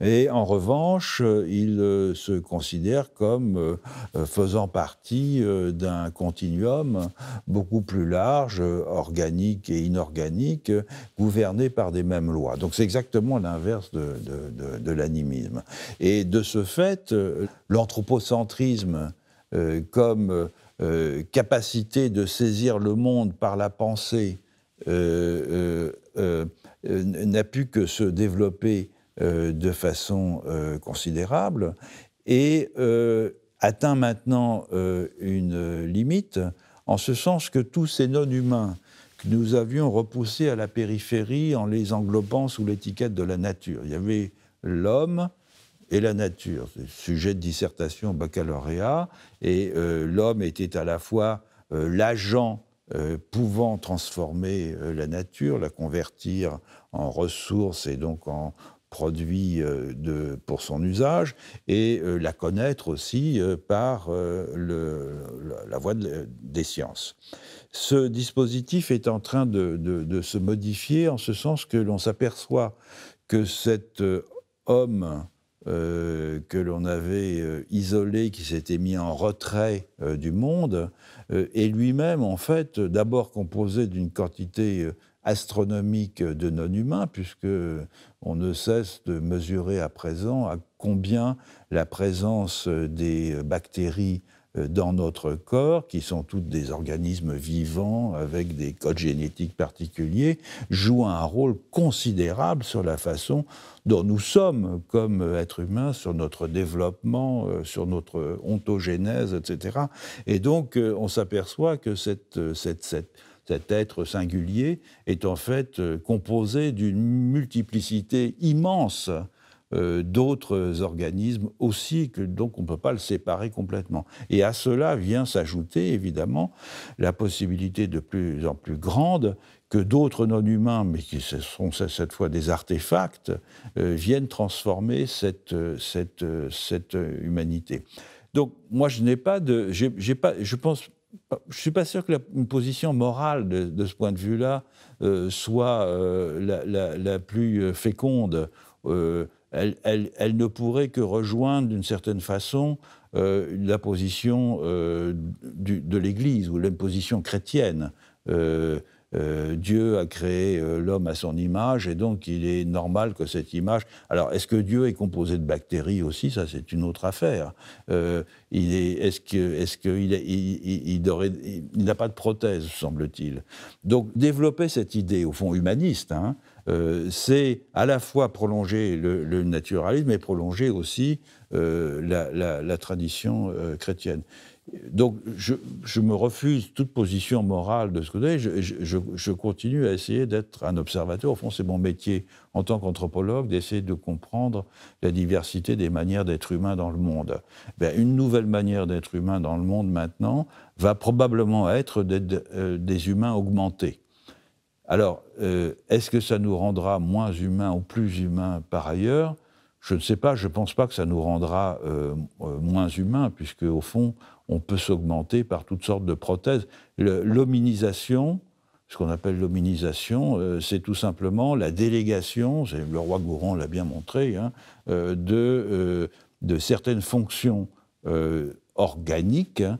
Et en revanche, il euh, se considère comme euh, faisant partie d'un continuum beaucoup plus large, organique et inorganique, gouverné par des mêmes lois. Donc c'est exactement l'inverse de, l'animisme. Et de ce fait, l'anthropocentrisme comme euh, capacité de saisir le monde par la pensée euh, euh, n'a pu que se développer de façon considérable et atteint maintenant une limite en ce sens que tous ces non-humains que nous avions repoussés à la périphérie en les englobant sous l'étiquette de la nature. Il y avait l'homme, et la nature. sujet de dissertation au baccalauréat. Et euh, l'homme était à la fois euh, l'agent euh, pouvant transformer la nature, la convertir en ressources et donc en produits de, pour son usage, et la connaître aussi par le, la voie des sciences. Ce dispositif est en train de se modifier en ce sens que l'on s'aperçoit que cet homme euh, que l'on avait euh, isolé, qui s'était mis en retrait euh, du monde, et lui-même, en fait, d'abord composé d'une quantité astronomique de non-humains, puisque on ne cesse de mesurer à présent à combien la présence des bactéries euh, dans notre corps, qui sont tous des organismes vivants avec des codes génétiques particuliers, jouent un rôle considérable sur la façon dont nous sommes comme êtres humains, sur notre développement, euh, sur notre ontogénèse, etc. Et donc, euh, on s'aperçoit que cet être singulier est en fait composé d'une multiplicité immense euh, d'autres organismes aussi, que donc on ne peut pas le séparer complètement. Et à cela vient s'ajouter évidemment la possibilité de plus en plus grande que d'autres non-humains, mais qui sont cette fois des artefacts, euh, viennent transformer cette, euh, cette, cette humanité. Donc moi je n'ai pas de... pas, je pense je ne suis pas sûr que la, position morale de, ce point de vue-là soit la, plus féconde elle, ne pourrait que rejoindre d'une certaine façon euh, la position euh, de l'Église ou la position chrétienne. Euh, Dieu a créé l'homme à son image et donc il est normal que cette image. Alors est-ce que Dieu est composé de bactéries aussi Ça c'est une autre affaire. il est, ce n'a pas de prothèse semble-t-il. Donc développer cette idée au fond humaniste. Hein, euh, c'est à la fois prolonger le, naturalisme et prolonger aussi euh, la, tradition euh, chrétienne. Donc je, me refuse toute position morale de ce côté, je, je, continue à essayer d'être un observateur, au fond c'est mon métier en tant qu'anthropologue d'essayer de comprendre la diversité des manières d'être humain dans le monde. Ben, une nouvelle manière d'être humain dans le monde maintenant va probablement être des humains augmentés alors, euh, est-ce que ça nous rendra moins humains ou plus humains par ailleurs Je ne sais pas, je ne pense pas que ça nous rendra euh, euh, moins humains, puisque au fond, on peut s'augmenter par toutes sortes de prothèses. L'hominisation, ce qu'on appelle l'hominisation, c'est tout simplement la délégation, le roi Gouron l'a bien montré, hein, de, certaines fonctions organiques hein,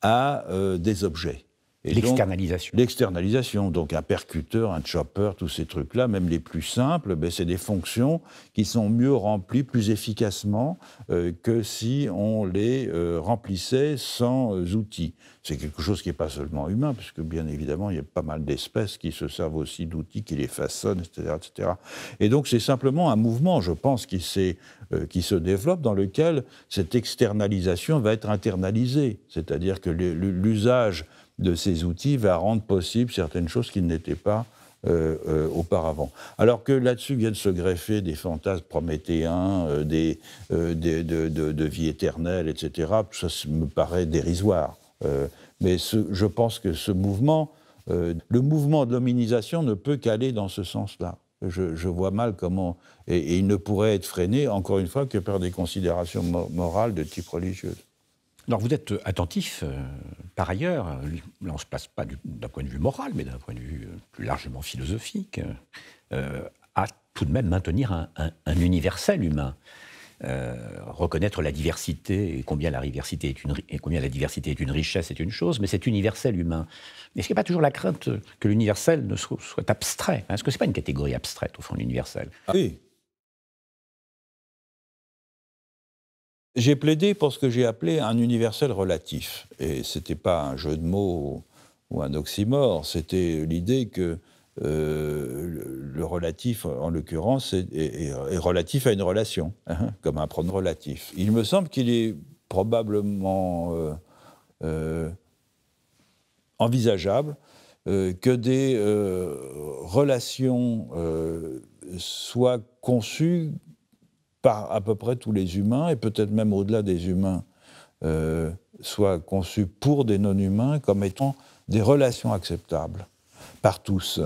à des objets. L'externalisation. L'externalisation, donc un percuteur, un chopper, tous ces trucs-là, même les plus simples, ben, c'est des fonctions qui sont mieux remplies plus efficacement euh, que si on les euh, remplissait sans euh, outils. C'est quelque chose qui n'est pas seulement humain, puisque bien évidemment, il y a pas mal d'espèces qui se servent aussi d'outils, qui les façonnent, etc. Et donc c'est simplement un mouvement, je pense, qui se développe, dans lequel cette externalisation va être internalisée, c'est-à-dire que l'usage de ces outils va rendre possible certaines choses qui n'étaient pas euh, euh, auparavant. Alors que là-dessus viennent se greffer des fantasmes prométhéens, euh, des, de, vie éternelle, etc. ça me paraît dérisoire. mais je pense que ce mouvement, le mouvement de l'hominisation ne peut qu'aller dans ce sens-là. Je, vois mal comment. Et, il ne pourrait être freiné, encore une fois, que par des considérations morales de type religieux. Alors vous êtes euh, attentif, euh, par ailleurs, euh, là on se place pas d'un point de vue moral, mais d'un point de vue plus largement philosophique, à tout de même maintenir un, universel humain. reconnaître la diversité et combien la diversité est une, et combien la diversité est une richesse est une chose, mais cet universel humain. Est-ce qu'il n'y a pas toujours la crainte que l'universel ne soit, abstrait hein Est-ce que ce n'est pas une catégorie abstraite, au fond, l'universel ah Oui, J'ai plaidé pour ce que j'ai appelé un universel relatif. Et ce n'était pas un jeu de mots ou un oxymore, c'était l'idée que euh, le relatif, en l'occurrence, est, relatif à une relation, hein, comme un pronom relatif. Il me semble qu'il est probablement euh, euh, envisageable que des relations soient conçues par à peu près tous les humains, et peut-être même au-delà des humains, euh, soit conçu pour des non-humains comme étant des relations acceptables par tous.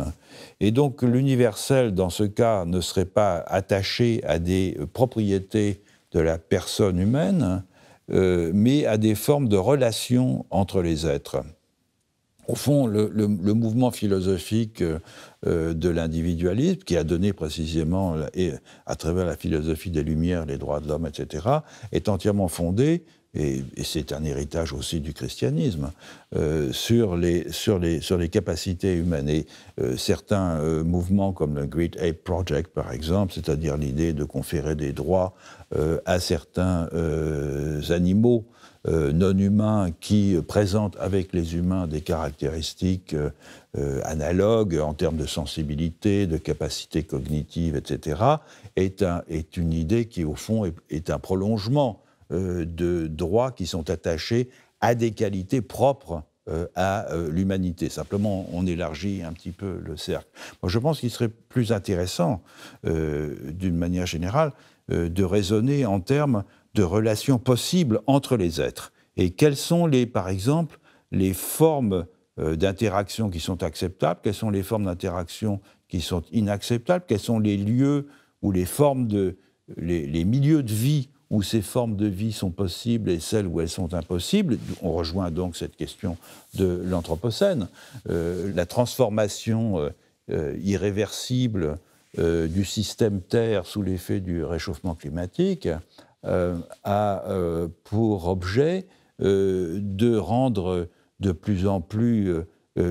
Et donc l'universel, dans ce cas, ne serait pas attaché à des propriétés de la personne humaine, euh, mais à des formes de relations entre les êtres au fond, le, le, mouvement philosophique euh, euh, de l'individualisme, qui a donné précisément, et à travers la philosophie des Lumières, les droits de l'homme, etc., est entièrement fondé, et, et c'est un héritage aussi du christianisme, euh, sur, les, sur, les, sur les capacités humaines. Et euh, certains mouvements, comme le Great Ape Project, par exemple, c'est-à-dire l'idée de conférer des droits à certains animaux, euh, non humain qui présente avec les humains des caractéristiques euh, euh, analogues en termes de sensibilité, de capacité cognitive, etc., est, une idée qui, au fond, est, un prolongement de droits qui sont attachés à des qualités propres à l'humanité. Simplement, on élargit un petit peu le cercle. Moi, je pense qu'il serait plus intéressant, d'une manière générale, de raisonner en termes de relations possibles entre les êtres et quelles sont les, par exemple, les formes euh, d'interaction qui sont acceptables, quelles sont les formes d'interaction qui sont inacceptables, quels sont les lieux ou les formes de, les, milieux de vie où ces formes de vie sont possibles et celles où elles sont impossibles. On rejoint donc cette question de l'Anthropocène, euh, la transformation euh, irréversible du système Terre sous l'effet du réchauffement climatique, euh, a euh, pour objet euh, de rendre de plus en plus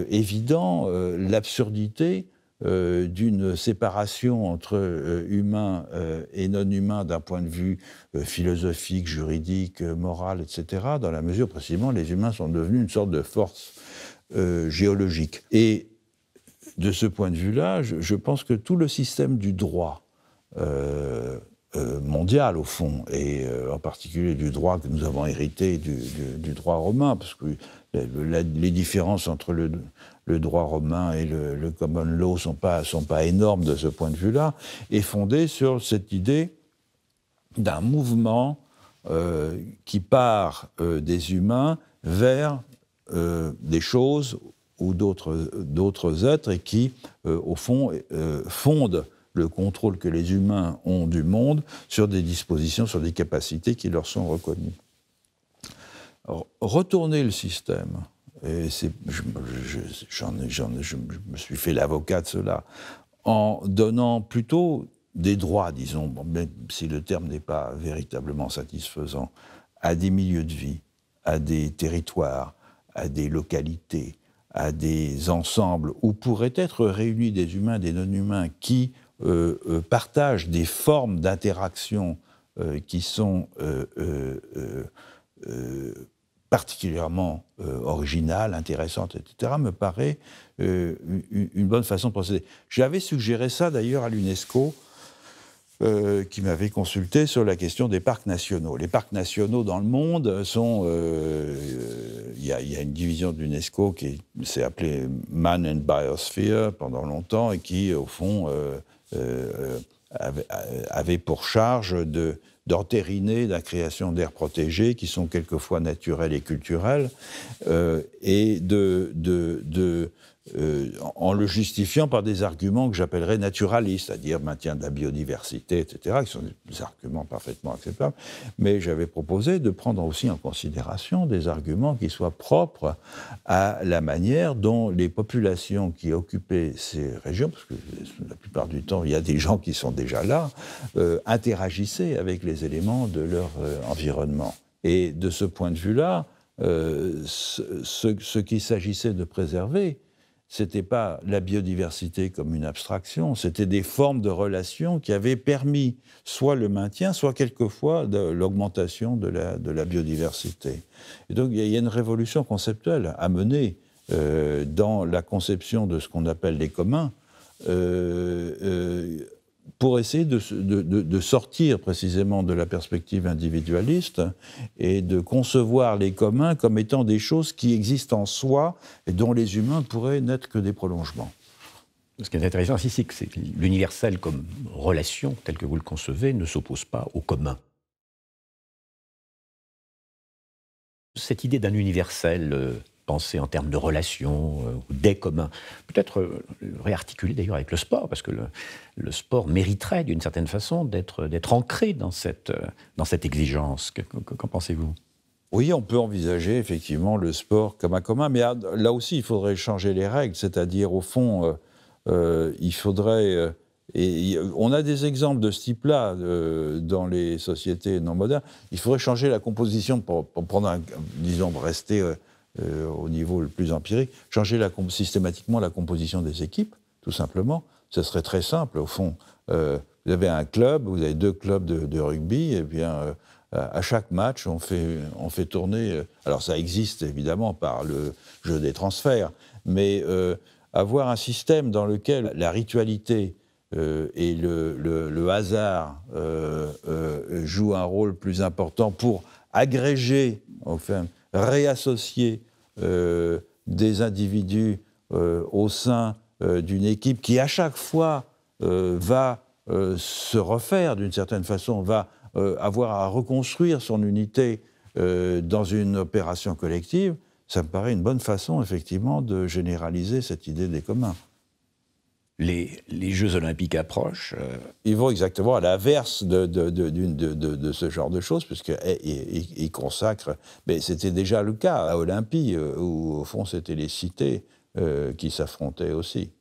évident l'absurdité d'une séparation entre humains et non-humains d'un point de vue philosophique, juridique, moral, etc., dans la mesure précisément les humains sont devenus une sorte de force géologique. Et de ce point de vue-là, je, pense que tout le système du droit euh, mondiale, au fond, et euh, en particulier du droit que nous avons hérité du, droit romain, parce que les différences entre le, droit romain et le, common law ne sont pas, sont pas énormes de ce point de vue-là, est fondée sur cette idée d'un mouvement euh, qui part des humains vers des choses ou d'autres êtres et qui, au fond, fonde le contrôle que les humains ont du monde sur des dispositions, sur des capacités qui leur sont reconnues. Alors, retourner le système, et je, j'en je, me suis fait l'avocat de cela, en donnant plutôt des droits, disons, même si le terme n'est pas véritablement satisfaisant, à des milieux de vie, à des territoires, à des localités, à des ensembles où pourraient être réunis des humains, des non-humains qui euh, euh, partage des formes d'interaction euh, qui sont particulièrement originales, intéressantes, etc., me paraît une bonne façon de procéder. J'avais suggéré ça d'ailleurs à l'UNESCO qui m'avait consulté sur la question des parcs nationaux. Les parcs nationaux dans le monde sont. Il y, a une division de l'UNESCO qui s'est appelée Man and Biosphere pendant longtemps et qui, au fond, euh, euh, euh, avait pour charge de, d'entériner la création d'aires protégées qui sont quelquefois naturelles et culturelles, et de, euh, en le justifiant par des arguments que j'appellerais naturalistes, c'est-à-dire maintien de la biodiversité, etc., qui sont des arguments parfaitement acceptables. Mais j'avais proposé de prendre aussi en considération des arguments qui soient propres à la manière dont les populations qui occupaient ces régions, parce que la plupart du temps, il y a des gens qui sont déjà là, euh, interagissaient avec les éléments de leur euh, environnement. Et de ce point de vue-là, ce, ce qu'il s'agissait de préserver, c'était pas la biodiversité comme une abstraction, c'était des formes de relations qui avaient permis soit le maintien, soit quelquefois l'augmentation de la, de la, biodiversité. Et donc il y, a une révolution conceptuelle à mener euh, dans la conception de ce qu'on appelle les communs. Euh, euh, pour essayer de, sortir précisément de la perspective individualiste et de concevoir les communs comme étant des choses qui existent en soi et dont les humains pourraient n'être que des prolongements. Ce qui est intéressant ici, c'est que l'universel comme relation, telle que vous le concevez, ne s'oppose pas au commun. Cette idée d'un universel euh, penser en termes de relations, euh, ou des communs. Peut-être euh, réarticuler d'ailleurs avec le sport, parce que le, sport mériterait d'une certaine façon d'être ancré dans cette, euh, dans cette exigence. Qu'en pensez-vous oui, on peut envisager effectivement le sport comme un commun, mais là aussi, il faudrait changer les règles, c'est-à-dire au fond, il faudrait... Et on a des exemples de ce type-là dans les sociétés non modernes. Il faudrait changer la composition pour, prendre, un, disons, rester euh, au niveau le plus empirique, changer la, systématiquement la composition des équipes, tout simplement. Ce serait très simple, au fond. Euh, vous avez un club, vous avez deux clubs de, rugby, et bien euh, à chaque match, on fait, on fait tourner. alors ça existe évidemment par le jeu des transferts, mais avoir un système dans lequel la ritualité et le, le, hasard jouent un rôle plus important pour agréger, enfin, réassocier euh, des individus euh, au sein euh, d'une équipe qui, à chaque fois, va se refaire d'une certaine façon, va avoir à reconstruire son unité dans une opération collective, ça me paraît une bonne façon, effectivement, de généraliser cette idée des communs les, Jeux Olympiques approchent. Euh, ils vont exactement à l'inverse de, ce genre de choses, puisqu'ils eh, consacrent. Mais c'était déjà le cas à Olympie, euh, où au fond c'était les cités euh, qui s'affrontaient aussi.